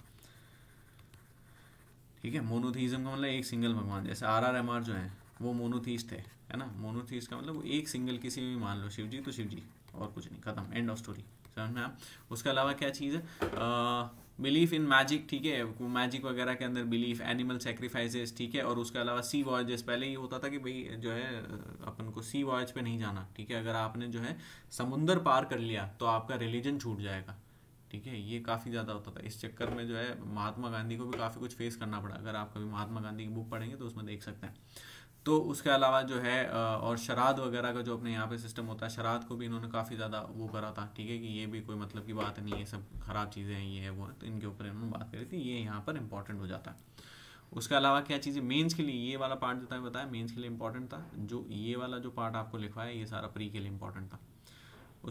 ठीक है मोनोथीजम का मतलब एक सिंगल भगवान जैसे आर आर एम आर जो है वो मोनोथीज थे है ना मोनोथीस का मतलब एक सिंगल किसी भी मान लो शिव जी तो शिव जी और कुछ नहीं खत्म एंड ऑफ स्टोरी समझ में आप उसके अलावा क्या चीज़ है बिलीफ इन मैजिक ठीक है मैजिक वगैरह के अंदर बिलीफ एनिमल सेक्रीफाइसेस ठीक है और उसके अलावा सी वॉयजेस पहले ये होता था कि भाई जो है अपन को सी वॉयज पे नहीं जाना ठीक है अगर आपने जो है समुंदर पार कर लिया तो आपका रिलीजन छूट जाएगा ठीक है ये काफ़ी ज़्यादा होता था इस चक्कर में जो है महात्मा गांधी को भी काफ़ी कुछ फेस करना पड़ा अगर आप कभी महात्मा गांधी की बुक पढ़ेंगे तो उसमें देख सकते हैं तो उसके अलावा जो है और शराद वगैरह का जो अपने यहाँ पे सिस्टम होता है शराद को भी इन्होंने काफ़ी ज़्यादा वो करा था ठीक है कि ये भी कोई मतलब की बात नहीं है सब ख़राब चीज़ें हैं ये है वो तो इनके ऊपर इन्होंने बात करी थी ये यहाँ पर इंपॉर्टेंट हो जाता है उसके अलावा क्या चीज़ें मेंस के लिए ये वाला पार्ट जो था बताया मेंस के लिए इंपॉर्टेंट था जो ये वाला जो पार्ट आपको है ये सारा प्री के लिए इंपॉर्टेंट था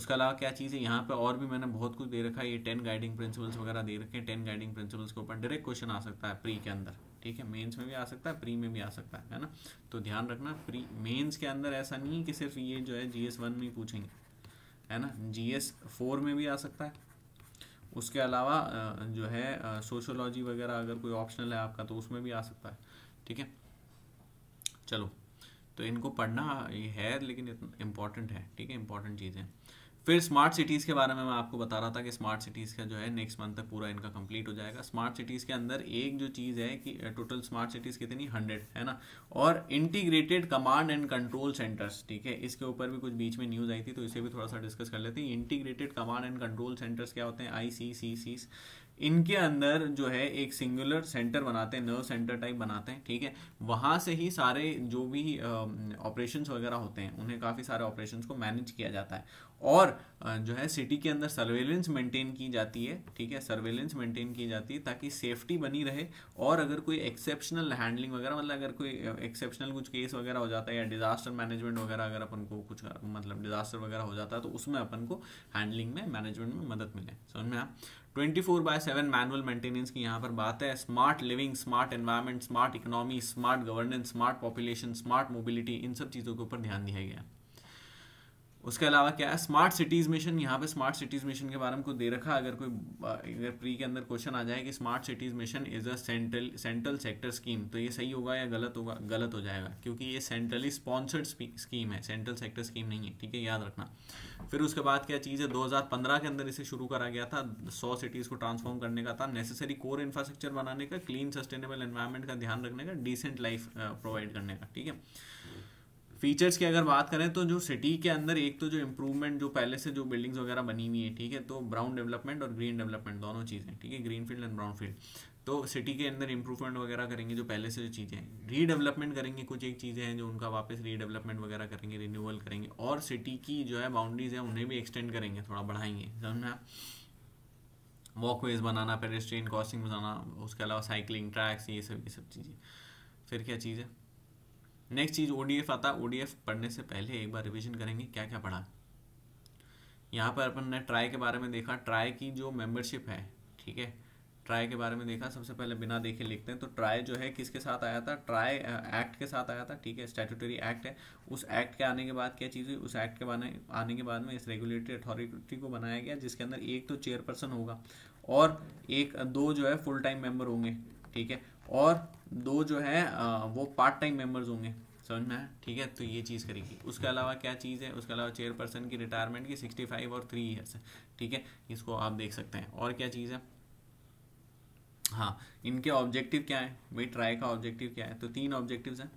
उसके अलावा क्या चीज़ है यहाँ पे और भी मैंने बहुत कुछ दे रखा है ये टेन गाइडिंग प्रिंसिपल्स वगैरह दे रखे हैं टेन गाइडिंग प्रिंसिपल्स के ऊपर डायरेक्ट क्वेश्चन आ सकता है प्री के अंदर ठीक है मेंस में भी आ सकता है प्री में भी आ सकता है है ना तो ध्यान रखना प्री मेंस के अंदर ऐसा नहीं है कि सिर्फ ये जो है जी एस वन में ही पूछेंगे है ना जी एस फोर में भी आ सकता है उसके अलावा जो है सोशोलॉजी वगैरह अगर कोई ऑप्शनल है आपका तो उसमें भी आ सकता है ठीक है चलो तो इनको पढ़ना है लेकिन इम्पॉर्टेंट है ठीक है इम्पॉर्टेंट चीज़ें फिर स्मार्ट सिटीज़ के बारे में मैं आपको बता रहा था कि स्मार्ट सिटीज़ का जो है नेक्स्ट मंथ तक पूरा इनका कंप्लीट हो जाएगा स्मार्ट सिटीज़ के अंदर एक जो चीज़ है कि टोटल स्मार्ट सिटीज़ कितनी हंड्रेड है ना और integrated command and control centres ठीक है इसके ऊपर भी कुछ बीच में न्यूज़ आई थी तो इसे भी थोड़ा सा डिस्कस कर लेते हैं integrated command and control centres क्या होते हैं आई सी सी सी इनके अंदर जो है एक सिंगुलर सेंटर बनाते हैं नर्व सेंटर टाइप बनाते हैं ठीक है वहाँ से ही सारे जो भी ऑपरेशंस um, वगैरह होते हैं उन्हें काफ़ी सारे ऑपरेशंस को मैनेज किया जाता है और जो है सिटी के अंदर सर्वेलेंस मेंटेन की जाती है ठीक है सर्वेलेंस मेंटेन की जाती है ताकि सेफ्टी बनी रहे और अगर कोई एक्सेप्शनल हैंडलिंग वगैरह मतलब अगर कोई एक्सेप्शनल कुछ केस वगैरह हो जाता है या डिजास्टर मैनेजमेंट वगैरह अगर अपन को कुछ मतलब डिजास्टर वगैरह हो जाता है तो उसमें अपन को हैंडलिंग में मैनेजमेंट में मदद मिले समझ में आप twenty four by seven manual maintenance की यहाँ पर बात है smart living smart environment smart economy smart governance smart population smart mobility इन सब चीज़ों के ऊपर ध्यान दिया गया है उसके अलावा क्या है स्मार्ट सिटीज़ मिशन यहाँ पे स्मार्ट सिटीज़ मिशन के बारे में कुछ दे रखा अगर कोई अगर प्री के अंदर क्वेश्चन आ जाए कि smart cities mission is a central central sector scheme तो ये सही होगा या गलत होगा गलत हो जाएगा क्योंकि ये सेंट्रली स्पॉन्सर्ड स्कीम है सेंट्रल सेक्टर स्कीम नहीं है ठीक है याद रखना फिर उसके बाद क्या चीज़ है दो के अंदर इसे शुरू करा गया था सौ सिटीज़ को ट्रांसफॉर्म करने का था नेसेसरी कोर इन्फ्रास्ट्रक्चर बनाने का क्लीन सस्टेनेबल एन्वायरमेंट का ध्यान रखने का डिसेंट लाइफ प्रोवाइड करने का ठीक है फीचर्स की अगर बात करें तो जो सिटी के अंदर एक तो जो इम्प्रूवमेंट जो पहले से जो बिल्डिंग्स वगैरह बनी हुई है ठीक है तो ब्राउन डेवलपमेंट और ग्रीन डेवलपमेंट दोनों चीज़ें ठीक है green field and brown field तो सिटी के अंदर इंप्रूवमेंट वगैरह करेंगे जो पहले से जो चीज़ें हैं रीडेवलपमेंट करेंगे कुछ एक चीज़ें हैं जो उनका वापस रीडेवलपमेंट वगैरह करेंगे रिन्यूअल करेंगे और सिटी की जो है बाउंड्रीज हैं उन्हें भी एक्सटेंड करेंगे थोड़ा बढ़ाएंगे आप वॉकवेज बनाना पेडेस्ट्रेन क्रॉसिंग बनाना उसके अलावा साइकिलिंग ट्रैक्स ये सब ये सब चीज़ें फिर क्या चीज़ है नेक्स्ट चीज़ ओडीएफ आता है ओडीएफ पढ़ने से पहले एक बार रिविजन करेंगे क्या क्या पढ़ा यहाँ पर अपन ने ट्राई के बारे में देखा ट्राई की जो मेंबरशिप है ठीक है ट्राई के बारे में देखा सबसे पहले बिना देखे लिखते हैं तो ट्राई जो है किसके साथ आया था ट्राई एक्ट के साथ आया था ठीक है स्टैट्यूटरी एक्ट है उस एक्ट के आने के बाद क्या चीज़ हुई उस एक्ट के बने आने के बाद में इस रेगुलेटरी अथॉरिटी को बनाया गया जिसके अंदर एक तो चेयरपर्सन होगा और एक दो जो है फुल टाइम मेम्बर होंगे ठीक है और दो जो है वो पार्ट टाइम मेंबर्स होंगे समझ में ठीक है तो ये चीज़ करेगी उसके अलावा क्या चीज़ है उसके अलावा चेयरपर्सन की रिटायरमेंट की सिक्सटी फाइव और थ्री ईयर्स है ठीक है इसको आप देख सकते हैं और क्या चीज़ है हाँ इनके ऑब्जेक्टिव क्या है भाई ट्राई का ऑब्जेक्टिव क्या है तो तीन ऑब्जेक्टिव हैं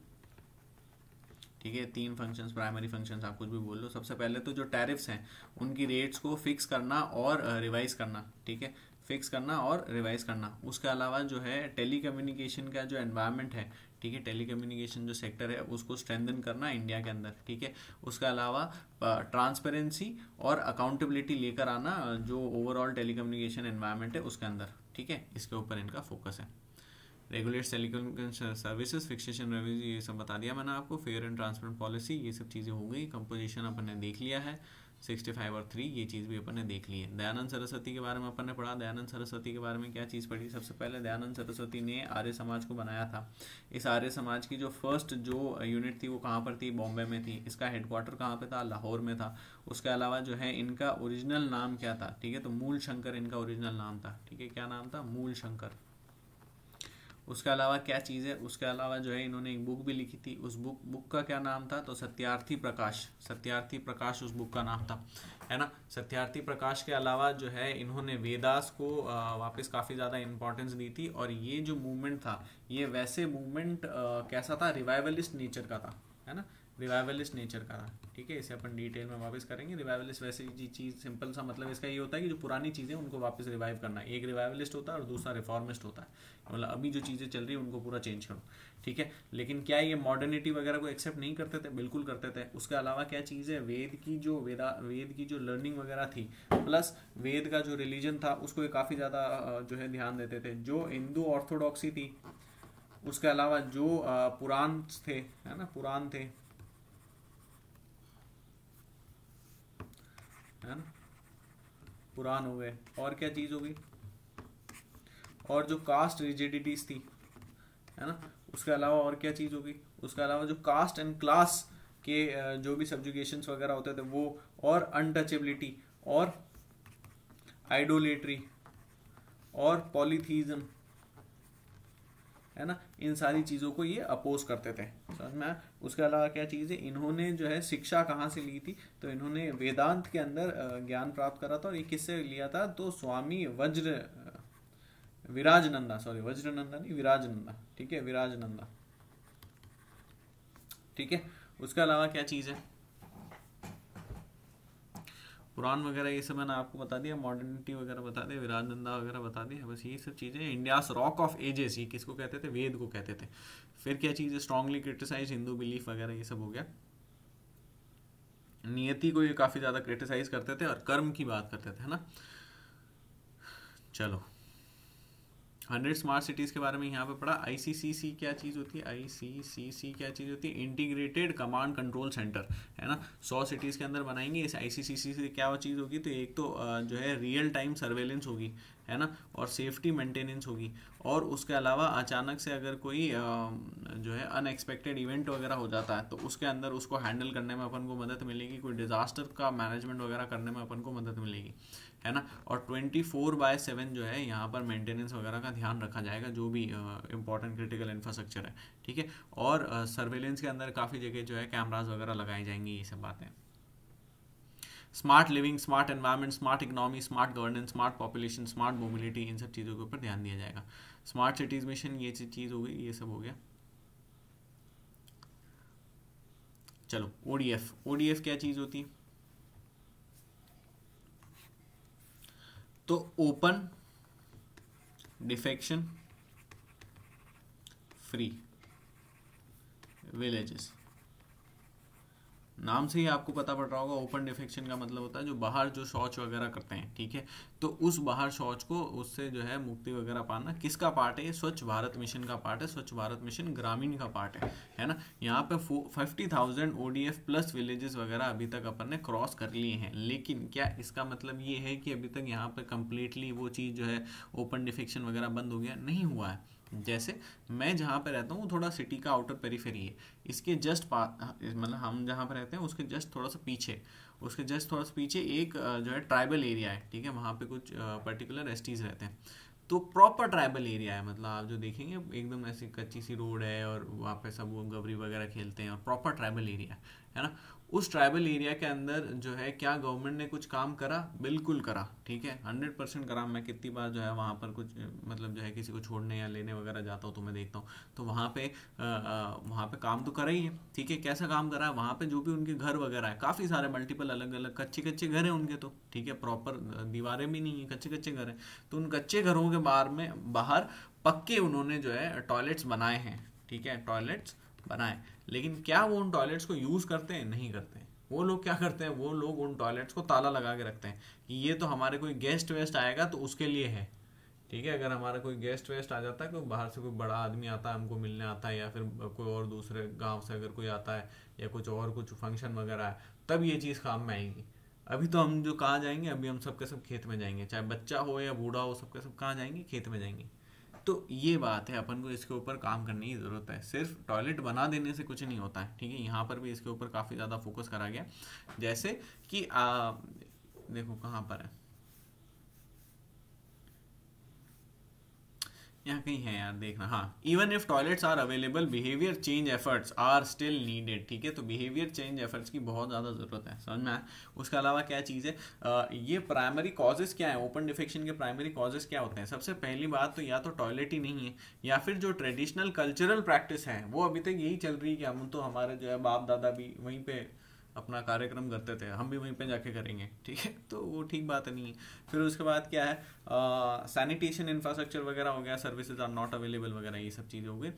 ठीक है तीन फंक्शंस प्राइमरी फंक्शंस आप कुछ भी बोल लो सबसे पहले तो जो टैरिफ्स हैं उनकी रेट्स को फिक्स करना और रिवाइज करना ठीक है फिक्स करना और रिवाइज करना उसके अलावा जो है टेलीकम्युनिकेशन का जो एनवायरनमेंट है ठीक है टेलीकम्युनिकेशन जो सेक्टर है उसको स्ट्रेंथन करना इंडिया के अंदर ठीक है उसके अलावा ट्रांसपेरेंसी और अकाउंटेबिलिटी लेकर आना जो ओवरऑल टेलीकम्युनिकेशन एनवायरनमेंट है उसके अंदर ठीक है इसके ऊपर इनका फोकस है regulate telecom services fixation revenue ये सब बता दिया मैंने आपको फेयर एंड ट्रांसपेरेंट पॉलिसी ये सब चीज़ें हो गई कंपोजिशन अपन ने देख लिया है सिक्सटी फाइव और थ्री ये चीज़ भी अपन ने देख ली है दयानंद सरस्वती के बारे में अपन ने पढ़ा दयानंद सरस्वती के बारे में क्या चीज़ पढ़ी सबसे पहले दयानंद सरस्वती ने आर्य समाज को बनाया था इस आर्य समाज की जो फर्स्ट जो यूनिट थी वो कहाँ पर थी बॉम्बे में थी इसका हेडक्वार्टर कहाँ पर था लाहौर में था उसके अलावा जो है इनका ओरिजिनल नाम क्या था ठीक है तो मूल शंकर इनका ओरिजिनल नाम था ठीक है क्या नाम था मूल शंकर उसके अलावा क्या चीज़ है उसके अलावा जो है इन्होंने एक बुक भी लिखी थी उस बुक बुक का क्या नाम था तो सत्यार्थी प्रकाश सत्यार्थी प्रकाश उस बुक का नाम था है ना सत्यार्थी प्रकाश के अलावा जो है इन्होंने वेदास को वापस काफ़ी ज़्यादा इम्पोर्टेंस दी थी और ये जो मूवमेंट था ये वैसे मूवमेंट कैसा था रिवाइवलिस्ट नेचर का था है ना रिवाइवलिस्ट नेचर का ठीक है इसे अपन डिटेल में वापस करेंगे रिवाइवलिस्ट वैसे ही चीज़ सिंपल सा मतलब इसका ये होता है कि जो पुरानी चीज़ें उनको वापस रिवाइव करना एक रिवाइवलिस्ट होता है और दूसरा रिफॉर्मिस्ट होता है मतलब अभी जो चीज़ें चल रही है उनको पूरा चेंज करो ठीक है लेकिन क्या ये मॉडर्निटी वगैरह को एक्सेप्ट नहीं करते थे बिल्कुल करते थे उसके अलावा क्या चीज़ है वेद की जो वेदा वेद की जो लर्निंग वगैरह थी प्लस वेद का जो रिलीजन था उसको काफ़ी ज़्यादा जो है ध्यान देते थे जो हिंदू ऑर्थोडॉक्सी थी उसके अलावा जो पुराण थे है ना पुराण थे है ना पुरान हो गए और क्या चीज़ हो गई और जो कास्ट रिजिडिटीज थी है ना उसके अलावा और क्या चीज़ होगी उसके अलावा जो कास्ट एंड क्लास के जो भी सब्जुकेशन वगैरह होते थे वो और अनटचेबिलिटी और आइडोलेट्री और पॉलीथीज़म है ना इन सारी चीज़ों को ये अपोज करते थे समझ में आया उसके अलावा क्या चीज़ है इन्होंने जो है शिक्षा कहाँ से ली थी तो इन्होंने वेदांत के अंदर ज्ञान प्राप्त करा था और ये किससे लिया था तो स्वामी वज्र विराजनंदा सॉरी वज्रनंदा नहीं विराजनंदा ठीक है विराजनंदा ठीक है उसके अलावा क्या चीज़ है पुराण वगैरह ये सब मैंने आपको बता दिया मॉडर्निटी वगैरह बता दिया विराजनंदा वगैरह बता दिया बस ये सब चीज़ें इंडिया रॉक ऑफ एजेस ये किसको कहते थे वेद को कहते थे फिर क्या चीज़ है स्ट्रांगली क्रिटिसाइज हिंदू बिलीफ वगैरह ये सब हो गया नियति को ये काफ़ी ज़्यादा क्रिटिसाइज करते थे और कर्म की बात करते थे है ना चलो हंड्रेड स्मार्ट सिटीज़ के बारे में यहाँ पे पढ़ा आईसीसीसी क्या चीज़ होती है आईसीसीसी क्या चीज़ होती है इंटीग्रेटेड कमांड कंट्रोल सेंटर है ना सौ सिटीज़ के अंदर बनाएंगे इस आईसीसीसी से क्या वो चीज़ होगी तो एक तो जो है रियल टाइम सर्वेलेंस होगी है ना और सेफ्टी मेंटेनेंस होगी और उसके अलावा अचानक से अगर कोई जो है अनएक्सपेक्टेड इवेंट वगैरह हो जाता है तो उसके अंदर उसको हैंडल करने में अपन को मदद मिलेगी कोई डिज़ास्टर का मैनेजमेंट वगैरह करने में अपन को मदद मिलेगी है ना और 24 फोर बाय सेवन जो है यहाँ पर मेंटेनेंस वगैरह का ध्यान रखा जाएगा जो भी इंपॉर्टेंट क्रिटिकल इंफ्रास्ट्रक्चर है ठीक है और सर्वेलेंस के अंदर काफ़ी जगह जो है कैमराज वगैरह लगाई जाएंगी ये सब बातें smart living smart environment smart economy smart governance smart population smart mobility इन सब चीज़ों के ऊपर ध्यान दिया जाएगा स्मार्ट सिटीज़ मिशन ये चीज़ हो गई ये सब हो गया चलो ओ डी क्या चीज़ होती है तो ओपन डिफेक्शन फ्री विलेजेस नाम से ही आपको पता पड़ रहा होगा ओपन डिफेक्शन का मतलब होता है जो बाहर जो शौच वगैरह करते हैं ठीक है तो उस बाहर शौच को उससे जो है मुक्ति वगैरह पाना किसका पार्ट है स्वच्छ भारत मिशन का पार्ट है स्वच्छ भारत मिशन ग्रामीण का पार्ट है है ना यहाँ पे fifty thousand O D F plus villages वगैरह अभी तक अपन ने क्रॉस कर लिए हैं लेकिन क्या इसका मतलब ये है कि अभी तक यहाँ पर कंप्लीटली वो चीज़ जो है ओपन डिफेक्शन वगैरह बंद हो गया नहीं हुआ है जैसे मैं जहाँ पर रहता हूँ वो थोड़ा सिटी का आउटर पेरीफेरी है इसके जस्ट पा मतलब हम जहाँ पर रहते हैं उसके जस्ट थोड़ा सा पीछे उसके जस्ट थोड़ा सा पीछे एक जो है ट्राइबल एरिया है ठीक है वहाँ पे कुछ पर्टिकुलर एसटीज रहते हैं तो प्रॉपर ट्राइबल एरिया है मतलब आप जो देखेंगे एकदम ऐसी कच्ची सी रोड है और वहाँ पे सब वो गबरी वगैरह खेलते हैं और प्रॉपर ट्राइबल एरिया है ना उस ट्राइबल एरिया के अंदर जो है क्या गवर्नमेंट ने कुछ काम करा बिल्कुल करा ठीक है हंड्रेड परसेंट करा मैं कितनी बार जो है वहाँ पर कुछ मतलब जो है किसी को छोड़ने या लेने वगैरह जाता हूँ तो मैं देखता हूँ तो वहाँ पे वहाँ पे काम तो करा ही है ठीक है कैसा काम करा है वहाँ पे जो भी उनके घर वगैरह है काफ़ी सारे मल्टीपल अलग अलग कच्चे कच्चे घर हैं उनके तो ठीक है प्रॉपर दीवारें भी नहीं हैं कच्चे कच्चे घर हैं तो उन कच्चे घरों के बाहर में बाहर पक्के उन्होंने जो है टॉयलेट्स बनाए हैं ठीक है टॉयलेट्स बनाए लेकिन क्या वो उन टॉयलेट्स को यूज़ करते हैं नहीं करते हैं वो लोग क्या करते हैं वो लोग उन टॉयलेट्स को ताला लगा के रखते हैं कि ये तो हमारे कोई गेस्ट वेस्ट आएगा तो उसके लिए है ठीक है अगर हमारा कोई गेस्ट वेस्ट आ जाता है कोई बाहर से कोई बड़ा आदमी आता है हमको मिलने आता है या फिर कोई और दूसरे गांव से अगर कोई आता है या कुछ और कुछ फंक्शन वगैरह है तब ये चीज़ काम में आएगी अभी तो हम जो कहाँ जाएंगे अभी हम सबके सब खेत में जाएंगे चाहे बच्चा हो या बूढ़ा हो सबके सब कहाँ जाएंगे खेत में जाएंगे तो ये बात है अपन को इसके ऊपर काम करने की ज़रूरत है सिर्फ टॉयलेट बना देने से कुछ नहीं होता है ठीक है यहाँ पर भी इसके ऊपर काफ़ी ज़्यादा फोकस करा गया जैसे कि आ, देखो कहाँ पर है यहाँ कहीं है यार देखना हाँ even if toilets are available behaviour change efforts are still needed ठीक है तो बिहेवियर चेंज एफर्ट्स की बहुत ज़्यादा ज़रूरत है समझ में उसके अलावा क्या चीज़ है आ, ये प्राइमरी कॉजेज़ क्या है ओपन डिफेक्शन के प्राइमरी कॉजेज़ क्या होते हैं सबसे पहली बात तो या तो टॉयलेट ही नहीं है या फिर जो ट्रेडिशनल कल्चरल प्रैक्टिस है वो अभी तक यही चल रही है कि हम तो हमारे जो है बाप दादा भी वहीं पर अपना कार्यक्रम करते थे हम भी वहीं पे जाके करेंगे ठीक है तो वो ठीक बात नहीं है फिर उसके बाद क्या है सैनिटेशन इंफ्रास्ट्रक्चर वगैरह हो गया सर्विसेज आर नॉट अवेलेबल वगैरह ये सब चीज़ें हो गई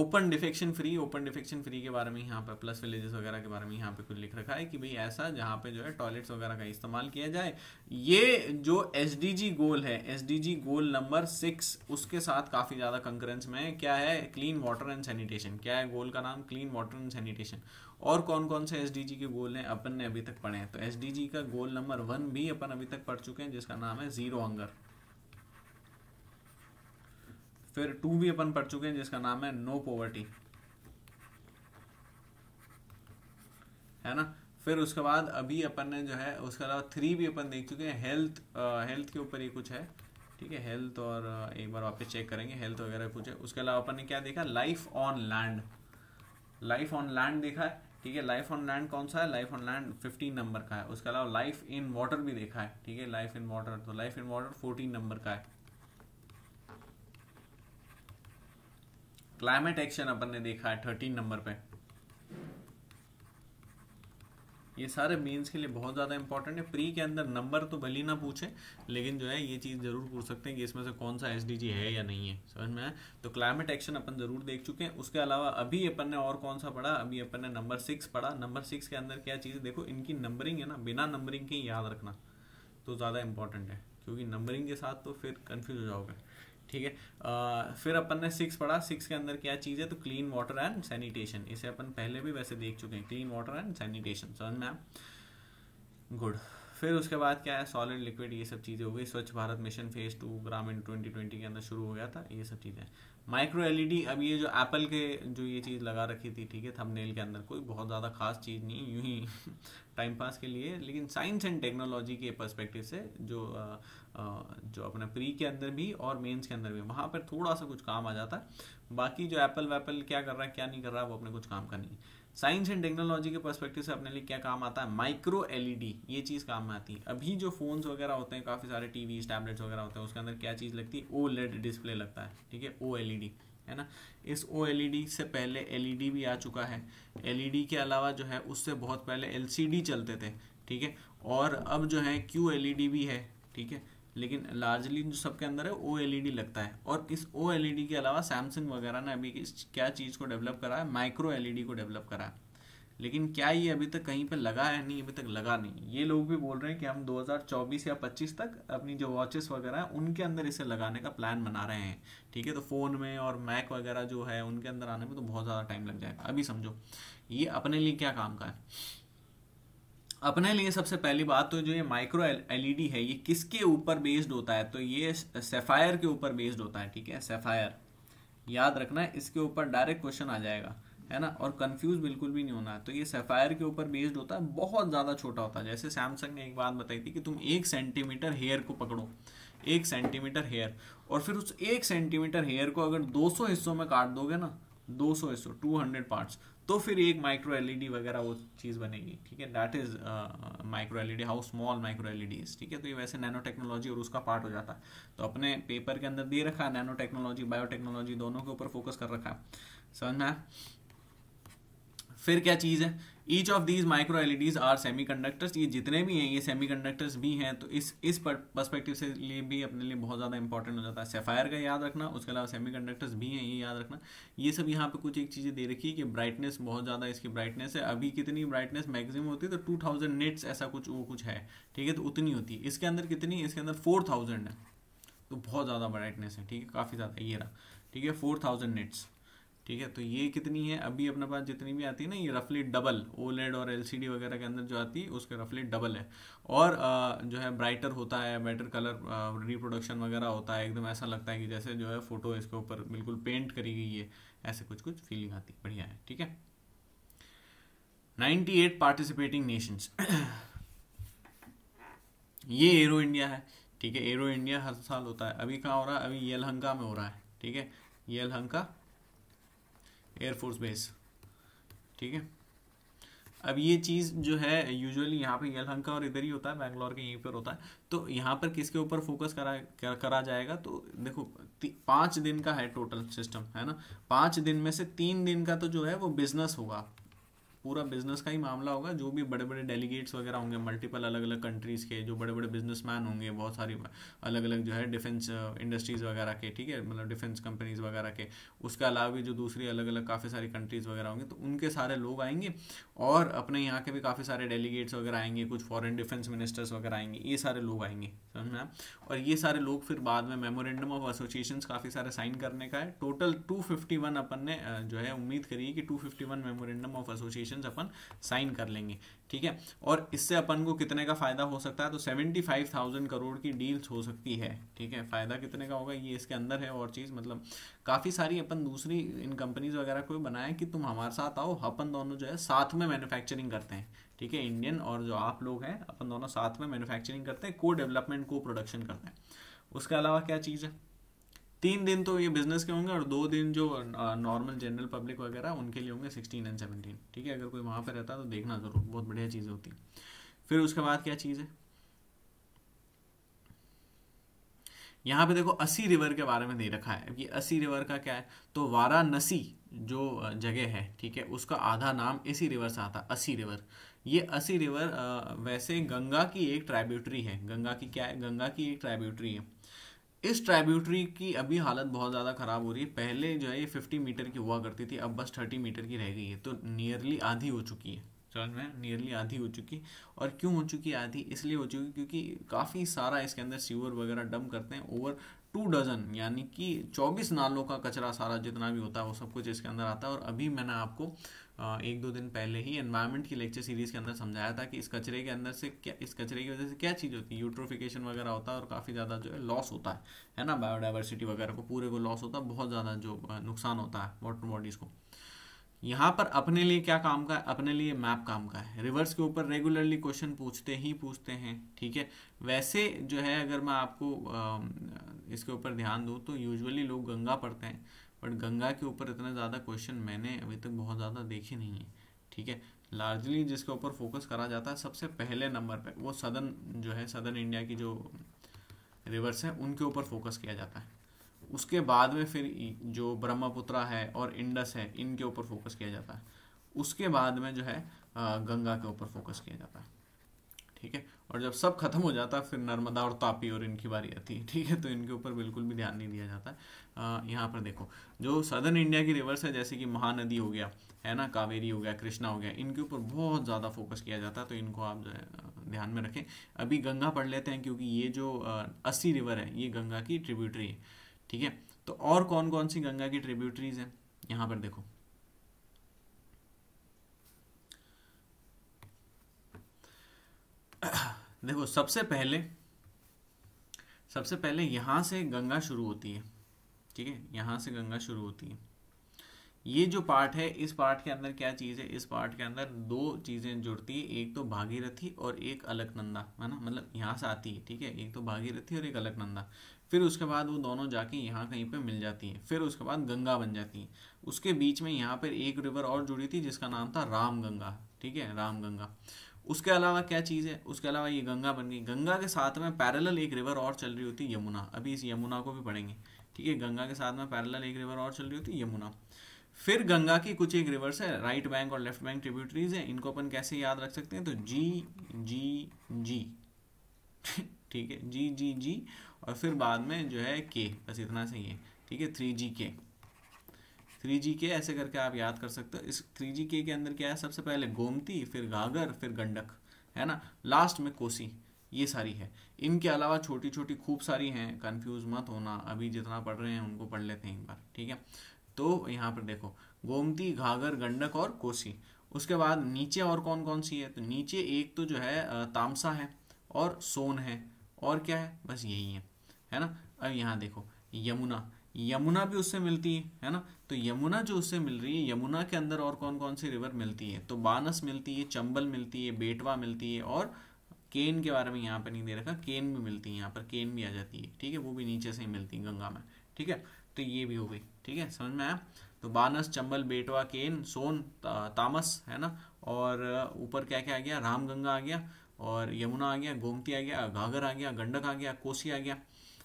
open defecation free open defecation free के बारे में यहाँ पे प्लस विलेजेस वगैरह के बारे में यहाँ पे कुछ लिख रखा है कि भाई ऐसा जहाँ पे जो है टॉयलेट्स वगैरह का इस्तेमाल किया जाए ये जो एस गोल है एस गोल नंबर सिक्स उसके साथ काफ़ी ज़्यादा कंकरेंस में क्या है क्लीन वाटर एंड सैनिटेशन क्या है गोल का नाम क्लीन वाटर एंड सैनिटेशन और कौन कौन से एस के गोल हैं अपन ने अभी तक पढ़े हैं तो एस का गोल नंबर वन भी अपन अभी तक पढ़ चुके हैं जिसका नाम है ज़ीरो अंगर फिर टू भी अपन पढ़ चुके हैं जिसका नाम है नो पॉवर्टी है ना फिर उसके बाद अभी अपन ने जो है उसके अलावा थ्री भी अपन देख चुके हैं हेल्थ हेल्थ के ऊपर ये कुछ है ठीक है हेल्थ और एक बार वापस चेक करेंगे हेल्थ वगैरह कुछ है उसके अलावा अपन ने क्या देखा life on land life on land देखा है ठीक है लाइफ ऑन लैंड कौन सा है life on land fifteen number का है उसके अलावा लाइफ इन वाटर भी देखा है ठीक है लाइफ इन वाटर तो life in water fourteen number का है क्लाइमेट एक्शन अपन ने देखा है थर्टीन नंबर पे ये सारे मेंस के लिए बहुत ज़्यादा इंपॉर्टेंट है प्री के अंदर नंबर तो भली ना पूछे लेकिन जो है ये चीज़ ज़रूर पूछ सकते हैं कि इसमें से कौन सा एस है या नहीं है समझ में आए तो क्लाइमेट एक्शन अपन ज़रूर देख चुके हैं उसके अलावा अभी अपन ने और कौन सा पढ़ा अभी अपन ने नंबर सिक्स पढ़ा नंबर सिक्स के अंदर क्या चीज़ देखो इनकी नंबरिंग है ना बिना नंबरिंग के याद रखना तो ज़्यादा इंपॉर्टेंट है क्योंकि नंबरिंग के साथ तो फिर कन्फ्यूज हो जाओगे ठीक है फिर अपन ने सिक्स पढ़ा सिक्स के अंदर क्या चीज़ है तो क्लीन वाटर एंड सैनिटेशन इसे अपन पहले भी वैसे देख चुके हैं क्लीन वाटर एंड सैनिटेशन समझ मैम गुड फिर उसके बाद क्या है सॉलिड लिक्विड ये सब चीज़ें हो गई Swachh Bharat Mission phase two Grameen twenty twenty के अंदर शुरू हो गया था ये सब चीज़ें माइक्रो एलईडी अब ये जो एप्पल के जो ये चीज़ लगा रखी थी ठीक है थंबनेल के अंदर कोई बहुत ज़्यादा खास चीज़ नहीं यूं ही टाइम पास के लिए लेकिन साइंस एंड टेक्नोलॉजी के पर्सपेक्टिव से जो आ, जो अपना प्री के अंदर भी और मेंस के अंदर भी वहाँ पर थोड़ा सा कुछ काम आ जाता है बाकी जो एप्पल वैपल क्या कर रहा है क्या नहीं कर रहा है वो अपने कुछ काम का नहीं साइंस एंड टेक्नोलॉजी के परस्पेक्टिव से अपने लिए क्या काम आता है माइक्रो एलईडी ये चीज़ काम में आती है अभी जो फोन्स वगैरह होते हैं काफ़ी सारे टी टैबलेट्स वगैरह होते हैं उसके अंदर क्या चीज़ लगती है ओ डिस्प्ले लगता है ठीक है ओ एल है ना इस ओ से पहले एल भी आ चुका है एल के अलावा जो है उससे बहुत पहले एल चलते थे ठीक है और अब जो है क्यू एल भी है ठीक है लेकिन लार्जली जो सबके अंदर है ओ एल लगता है और इस ओ एल के अलावा सैमसंग वगैरह ने अभी इस क्या चीज़ को डेवलप करा है माइक्रो एल को डेवलप करा है लेकिन क्या ये अभी तक कहीं पर लगा है नहीं अभी तक लगा नहीं ये लोग भी बोल रहे हैं कि हम 2024 या 25 तक अपनी जो वॉचेस वगैरह हैं उनके अंदर इसे लगाने का प्लान बना रहे हैं ठीक है तो फ़ोन में और मैक वगैरह जो है उनके अंदर आने में तो बहुत ज़्यादा टाइम लग जाएगा अभी समझो ये अपने लिए क्या काम का है अपने लिए सबसे पहली बात तो जो ये माइक्रो एलईडी e है ये किसके ऊपर बेस्ड होता है तो ये सेफायर के ऊपर बेस्ड होता है ठीक है सेफायर याद रखना है इसके ऊपर डायरेक्ट क्वेश्चन आ जाएगा है ना और कंफ्यूज बिल्कुल भी नहीं होना है तो ये सेफायर के ऊपर बेस्ड होता है बहुत ज़्यादा छोटा होता है जैसे सैमसंग ने एक बात बताई थी कि तुम एक सेंटीमीटर हेयर को पकड़ो एक सेंटीमीटर हेयर और फिर उस एक सेंटीमीटर हेयर को अगर दो हिस्सों में काट दोगे ना दो हिस्सों टू पार्ट्स तो फिर एक माइक्रो एलईडी e वगैरह वो चीज़ बनेगी ठीक है that is micro LED how small micro LED is ठीक है तो ये वैसे नैनो टेक्नोलॉजी और उसका पार्ट हो जाता है तो अपने पेपर के अंदर दे रखा है नैनो टेक्नोलॉजी बायो टेक्नोलॉजी दोनों के ऊपर फोकस कर रखा है समझना फिर क्या चीज़ है each of these micro LEDs are conductors ये जितने भी हैं ये कंडक्टर्स भी हैं तो इस इस परस्पेक्टिव से लिए भी अपने लिए बहुत ज़्यादा इंपॉर्टेंट हो जाता है सेफायर का याद रखना उसके अलावा कंडक्टर्स भी हैं ये याद रखना ये सब यहाँ पे कुछ एक चीज़ें दे रखी है कि ब्राइटनेस बहुत ज़्यादा इसकी ब्राइटनेस है अभी कितनी ब्राइटनेस मैगजिम होती है तो टू थाउजेंड नेट्स ऐसा कुछ वो कुछ है ठीक है तो उतनी होती है इसके अंदर कितनी इसके अंदर फोर थाउजेंड है तो बहुत ज़्यादा ब्राइटनेस है ठीक है काफ़ी ज़्यादा ये रहा ठीक है फोर थाउजेंड नेट्स ठीक है तो ये कितनी है अभी अपने पास जितनी भी आती है ना ये रफली डबल ओलेड और एलसीडी वगैरह के अंदर जो आती है उसके रफली डबल है और जो है ब्राइटर होता है बेटर कलर रिप्रोडक्शन वगैरह होता है एकदम ऐसा लगता है कि जैसे जो है फोटो इसके ऊपर बिल्कुल पेंट करी गई है ऐसे कुछ कुछ फीलिंग आती बढ़िया है ठीक है 98 पार्टिसिपेटिंग नेशंस ये एरो इंडिया है ठीक है एरो इंडिया हर साल होता है अभी कहाँ हो रहा है अभी येलहंका में हो रहा है ठीक है येलहंका एयरफोर्स बेस ठीक है अब ये चीज़ जो है यूजुअली यहाँ पे यलहंका और इधर ही होता है बैंगलोर के यहीं पर होता है तो यहाँ पर किसके ऊपर फोकस करा कर, करा जाएगा तो देखो पाँच दिन का है टोटल सिस्टम है ना पाँच दिन में से तीन दिन का तो जो है वो बिजनेस होगा पूरा बिजनेस का ही मामला होगा जो भी बड़े बड़े डेलीगेट्स वगैरह होंगे मल्टीपल अलग अलग कंट्रीज़ के जो बड़े बड़े बिजनेसमैन होंगे बहुत सारी अलग अलग जो है डिफेंस इंडस्ट्रीज़ वगैरह के ठीक है मतलब डिफेंस कंपनीज़ वगैरह के उसके अलावा भी जो दूसरी अलग अलग काफ़ी सारी कंट्रीज़ वगैरह होंगे तो उनके सारे लोग आएंगे और अपने यहाँ के भी काफ़ी सारे डेलीगेट्स वगैरह आएंगे कुछ फॉरन डिफेंस मिनिस्टर्स वगैरह आएंगे ये सारे लोग आएंगे समझ में और ये सारे लोग फिर बाद में मेमोरेंडम ऑफ एसोसिएशन काफ़ी सारे साइन करने का है टोटल टू अपन ने जो है उम्मीद करी कि two memorandum of association question अपन साइन कर लेंगे ठीक है और इससे अपन को कितने का फ़ायदा हो सकता है तो सेवेंटी फाइव थाउजेंड करोड़ की डील्स हो सकती है ठीक है फ़ायदा कितने का होगा ये इसके अंदर है और चीज़ मतलब काफ़ी सारी अपन दूसरी इन कंपनीज़ वगैरह को भी बनाए कि तुम हमारे साथ आओ अपन दोनों जो है साथ में मैन्युफैक्चरिंग करते हैं ठीक है इंडियन और जो आप लोग हैं अपन दोनों साथ में मैन्युफैक्चरिंग करते हैं को डेवलपमेंट को प्रोडक्शन करते हैं उसके अलावा क्या चीज़ है तीन दिन तो ये बिजनेस के होंगे और दो दिन जो नॉर्मल जनरल पब्लिक वगैरह उनके लिए होंगे सिक्सटीन एंड सेवनटीन ठीक है अगर कोई वहाँ पर रहता तो देखना ज़रूर बहुत बढ़िया चीज़ होती फिर उसके बाद क्या चीज़ है यहाँ पे देखो असी रिवर के बारे में नहीं रखा है कि असी रिवर का क्या है तो वाराणसी जो जगह है ठीक है उसका आधा नाम इसी रिवर से आता असी रिवर ये असी रिवर वैसे गंगा की एक ट्राइब्यूटरी है गंगा की क्या है गंगा की एक ट्राइब्यूटरी है इस ट्राइब्यूटरी की अभी हालत बहुत ज़्यादा ख़राब हो रही है पहले जो है ये फिफ्टी मीटर की हुआ करती थी अब बस थर्टी मीटर की रह गई है तो नियरली आधी हो चुकी है समझ में नियरली आधी हो चुकी और क्यों हो चुकी है आधी इसलिए हो चुकी क्योंकि काफ़ी सारा इसके अंदर सीवर वगैरह डम करते हैं ओवर टू डजन यानी कि चौबीस नालों का कचरा सारा जितना भी होता है वो सब कुछ इसके अंदर आता है और अभी मैंने आपको एक दो दिन पहले ही एनवायरमेंट की लेक्चर सीरीज के अंदर समझाया था कि इस कचरे के अंदर से क्या इस कचरे की वजह से क्या चीज़ होती है यूट्रोफिकेशन वगैरह होता है और काफ़ी ज़्यादा जो है लॉस होता है है ना बायोडाइवर्सिटी वगैरह को पूरे को लॉस होता है बहुत ज़्यादा जो नुकसान होता है वाटर बॉडीज़ को यहाँ पर अपने लिए क्या काम का है अपने लिए मैप काम का है रिवर्स के ऊपर रेगुलरली क्वेश्चन पूछते ही पूछते हैं ठीक है वैसे जो है अगर मैं आपको इसके ऊपर ध्यान दूँ तो यूजुअली लोग गंगा पढ़ते हैं बट गंगा के ऊपर इतने ज़्यादा क्वेश्चन मैंने अभी तक बहुत ज़्यादा देखे नहीं है ठीक है लार्जली जिसके ऊपर फोकस करा जाता है सबसे पहले नंबर पे वो सदर्न जो है सदर्न इंडिया की जो रिवर्स हैं उनके ऊपर फोकस किया जाता है उसके बाद में फिर जो ब्रह्मपुत्रा है और इंडस है इनके ऊपर फोकस किया जाता है उसके बाद में जो है गंगा के ऊपर फोकस किया जाता है ठीक है और जब सब खत्म हो जाता है फिर नर्मदा और तापी और इनकी बारी आती है ठीक है तो इनके ऊपर बिल्कुल भी ध्यान नहीं दिया जाता यहाँ पर देखो जो सदर्न इंडिया की रिवर्स है जैसे कि महानदी हो गया है ना कावेरी हो गया कृष्णा हो गया इनके ऊपर बहुत ज़्यादा फोकस किया जाता है तो इनको आप जो है ध्यान में रखें अभी गंगा पढ़ लेते हैं क्योंकि ये जो अस्सी रिवर है ये गंगा की ट्रिब्यूटरी है ठीक है तो और कौन कौन सी गंगा की ट्रिब्यूटरीज हैं यहाँ पर देखो देखो सबसे पहले सबसे पहले यहाँ से गंगा शुरू होती है ठीक है यहाँ से गंगा शुरू होती है ये जो पार्ट है इस पार्ट के अंदर क्या चीज़ है इस पार्ट के अंदर दो चीज़ें जुड़ती है एक तो भागीरथी और एक अलकनंदा है ना मतलब यहाँ से आती है ठीक है एक तो भागीरथी और एक अलकनंदा फिर उसके बाद वो दोनों जाके यहाँ कहीं पे मिल जाती हैं फिर उसके बाद गंगा बन जाती है उसके बीच में यहाँ पर एक रिवर और जुड़ी थी जिसका नाम था राम गंगा ठीक है राम गंगा उसके अलावा क्या चीज़ है उसके अलावा ये गंगा बन गई गंगा के साथ में पैरेलल एक रिवर और चल रही होती है यमुना अभी इस यमुना को भी पढ़ेंगे ठीक है गंगा के साथ में पैरेलल एक रिवर और चल रही होती है यमुना फिर गंगा की कुछ एक रिवर्स है राइट बैंक और लेफ्ट बैंक ट्रिब्यूटरीज है इनको अपन कैसे याद रख सकते हैं तो जी जी जी ठीक है जी जी जी और फिर बाद में जो है के बस इतना सही है ठीक है थ्री जी के थ्री जी के ऐसे करके आप याद कर सकते हो इस थ्री जी के के अंदर क्या है सबसे पहले गोमती फिर घाघर फिर गंडक है ना लास्ट में कोसी ये सारी है इनके अलावा छोटी छोटी खूब सारी हैं कंफ्यूज मत होना अभी जितना पढ़ रहे हैं उनको पढ़ लेते हैं एक बार ठीक है तो यहाँ पर देखो गोमती घाघर गंडक और कोसी उसके बाद नीचे और कौन कौन सी है तो नीचे एक तो जो है तामसा है और सोन है और क्या है बस यही है है ना अब यहाँ देखो यमुना यमुना भी उससे मिलती है है ना तो यमुना जो उससे मिल रही है यमुना के अंदर और कौन कौन सी रिवर मिलती है तो बानस मिलती है चंबल मिलती है बेटवा मिलती है और केन के बारे में यहाँ पर नहीं दे रखा केन भी मिलती है यहाँ पर केन भी आ जाती है ठीक है वो भी नीचे से ही मिलती है गंगा में ठीक है तो ये भी हो गई ठीक है समझ में आया तो बानस चंबल बेटवा केन सोन ता, तामस है ना और ऊपर क्या क्या आ गया रामगंगा आ गया और यमुना आ गया गोमती आ गया घाघर आ गया गंडक आ गया कोसी आ गया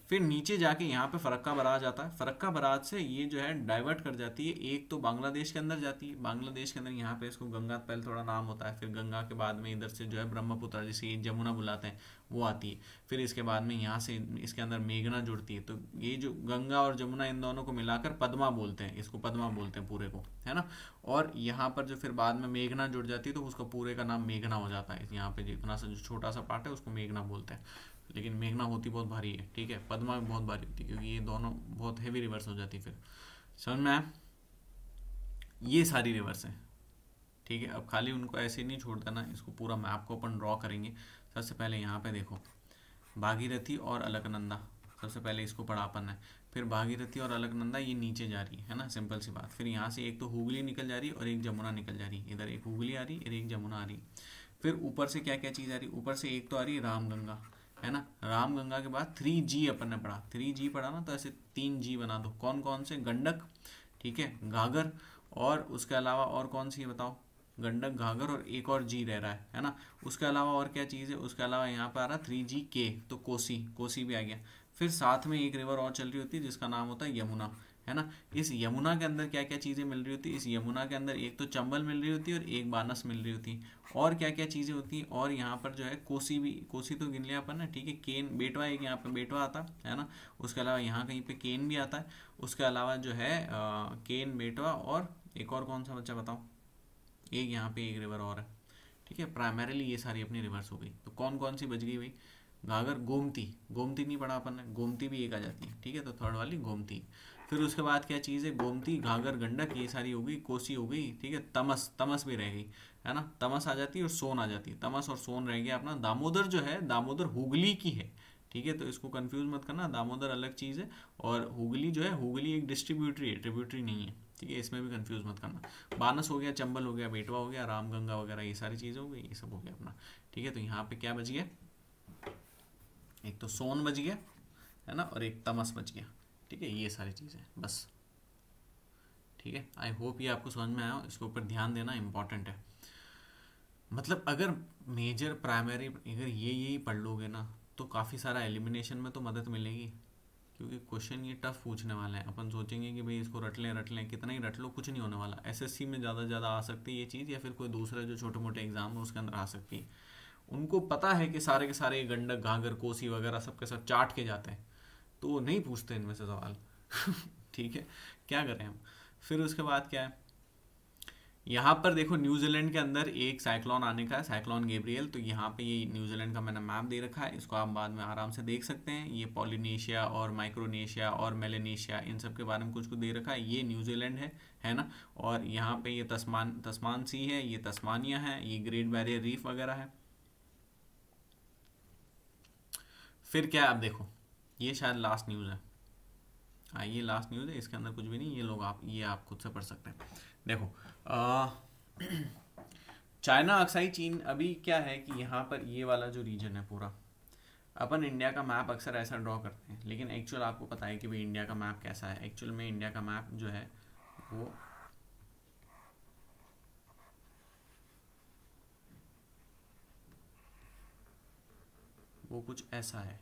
फिर नीचे जाके यहाँ पे फरक्का बराज आता है फरक्का बराज से ये जो है डाइवर्ट कर जाती है एक तो बांग्लादेश के अंदर जाती है बांग्लादेश के अंदर यहाँ पे इसको गंगा पहले थोड़ा नाम होता है फिर गंगा के बाद में इधर से जो है ब्रह्मपुत्र जिसे ये जमुना बुलाते हैं वो आती है फिर इसके बाद में यहाँ से इसके अंदर मेघना जुड़ती है तो ये जो गंगा और जमुना इन दोनों को मिलाकर पदमा बोलते हैं इसको पदमा बोलते हैं पूरे को है ना और यहाँ पर जो फिर बाद में मेघना जुड़ जाती है तो उसका पूरे का नाम मेघना हो जाता है यहाँ पे जितना सा जो छोटा सा पार्ट है उसको मेघना बोलते हैं लेकिन मेघना होती बहुत भारी है ठीक है पद्मा भी बहुत भारी होती है क्योंकि ये दोनों बहुत हैवी रिवर्स हो जाती है फिर समझ में आया ये सारी रिवर्स हैं ठीक है अब खाली उनको ऐसे नहीं छोड़ देना इसको पूरा मैप को अपन ड्रॉ करेंगे सबसे पहले यहाँ पे देखो भागीरथी और अलकनंदा सबसे पहले इसको पड़ापन है फिर भागीरथी और अलकनंदा ये नीचे जा रही है ना सिंपल सी बात फिर यहाँ से एक तो हुगली निकल जा रही है और एक जमुना निकल जा रही है इधर एक हुगली आ रही है एक जमुना आ रही फिर ऊपर से क्या क्या चीज़ आ रही ऊपर से एक तो आ रही है रामगंगा है ना राम गंगा के बाद थ्री जी अपन ने पढ़ा थ्री जी पढ़ा ना तो ऐसे तीन जी बना दो कौन कौन से गंडक ठीक है घाघर और उसके अलावा और कौन सी बताओ गंडक घाघर और एक और जी रह रहा है है ना उसके अलावा और क्या चीज़ है उसके अलावा यहाँ पर आ रहा थ्री जी के तो कोसी कोसी भी आ गया फिर साथ में एक रिवर और चल रही होती है जिसका नाम होता है यमुना है ना इस यमुना के अंदर क्या क्या चीज़ें मिल रही होती इस यमुना के अंदर एक तो चंबल मिल रही होती और एक बानस मिल रही होती और क्या क्या चीज़ें होती और यहाँ पर जो है कोसी भी कोसी तो गिन लिया अपन ना ठीक है केन बेटवा एक यहाँ पर बेटवा आता है ना उसके अलावा यहाँ कहीं पर केन भी आता है उसके अलावा जो है आ, केन बेटवा और एक और कौन सा बच्चा बताओ एक यहाँ पे एक रिवर और है ठीक है प्राइमरीली ये सारी अपनी रिवर्स हो गई तो कौन कौन सी बच गई भाई घाघर गोमती गोमती नहीं पढ़ा अपन ने गोमती भी एक आ जाती है ठीक है तो थर्ड वाली गोमती फिर उसके बाद क्या चीज़ है गोमती घाघर गंडक ये सारी हो गई कोसी हो गई ठीक है तमस तमस भी रह गई है ना तमस आ जाती है और सोन आ जाती है तमस और सोन रह गया अपना दामोदर जो है दामोदर हुगली की है ठीक है तो इसको कंफ्यूज मत करना दामोदर अलग चीज़ है और हुगली जो है हुगली एक डिस्ट्रीब्यूटरी है ट्रिब्यूटरी नहीं है ठीक है इसमें भी कंफ्यूज मत करना बानस हो गया चंबल हो गया बेटवा हो गया रामगंगा वगैरह ये सारी चीज़ें हो गई ये सब हो गया अपना ठीक है तो यहाँ पे क्या बच गया एक तो सोन बच गया है ना और एक तमस बच गया ठीक है ये सारी चीज़ें बस ठीक है आई होप ये आपको समझ में आया हो इसके ऊपर ध्यान देना इम्पॉर्टेंट है मतलब अगर मेजर प्राइमरी अगर ये यही पढ़ लोगे ना तो काफ़ी सारा एलिमिनेशन में तो मदद मिलेगी क्योंकि क्वेश्चन ये टफ पूछने वाला है अपन सोचेंगे कि भाई इसको रट लें रट लें कितना ही रट लो कुछ नहीं होने वाला एसएससी में ज़्यादा से ज़्यादा आ सकती है ये चीज़ या फिर कोई दूसरा जो छोटे मोटे एग्जाम है उसके अंदर आ सकती है उनको पता है कि सारे के सारे गंडक घाघर कोसी वगैरह सबके सब चाट के जाते हैं तो वो नहीं पूछते इनमें से सवाल ठीक है क्या करें हम फिर उसके बाद क्या है यहाँ पर देखो न्यूजीलैंड के अंदर एक साइक्लोन आने का है साइक्लोन गेब्रियल तो यहाँ पे ये न्यूजीलैंड का मैंने मैप दे रखा है इसको आप बाद में आराम से देख सकते हैं ये पॉलिनेशिया और माइक्रोनेशिया और मेलेनेशिया इन सब के बारे में कुछ कुछ दे रखा है ये न्यूजीलैंड है है ना और यहाँ पे ये तस्मान तस्मान सी है ये तस्मानिया है ये ग्रेट बैरियर रीफ वगैरह है फिर क्या आप देखो ये शायद लास्ट न्यूज़ है हाँ ये लास्ट न्यूज़ है इसके अंदर कुछ भी नहीं ये लोग आप ये आप खुद से पढ़ सकते हैं देखो आ, चाइना अक्साई चीन अभी क्या है कि यहाँ पर ये वाला जो रीजन है पूरा अपन इंडिया का मैप अक्सर ऐसा ड्रॉ करते हैं लेकिन एक्चुअल आपको पता है कि भाई इंडिया का मैप कैसा है एक्चुअल में इंडिया का मैप जो है वो वो कुछ ऐसा है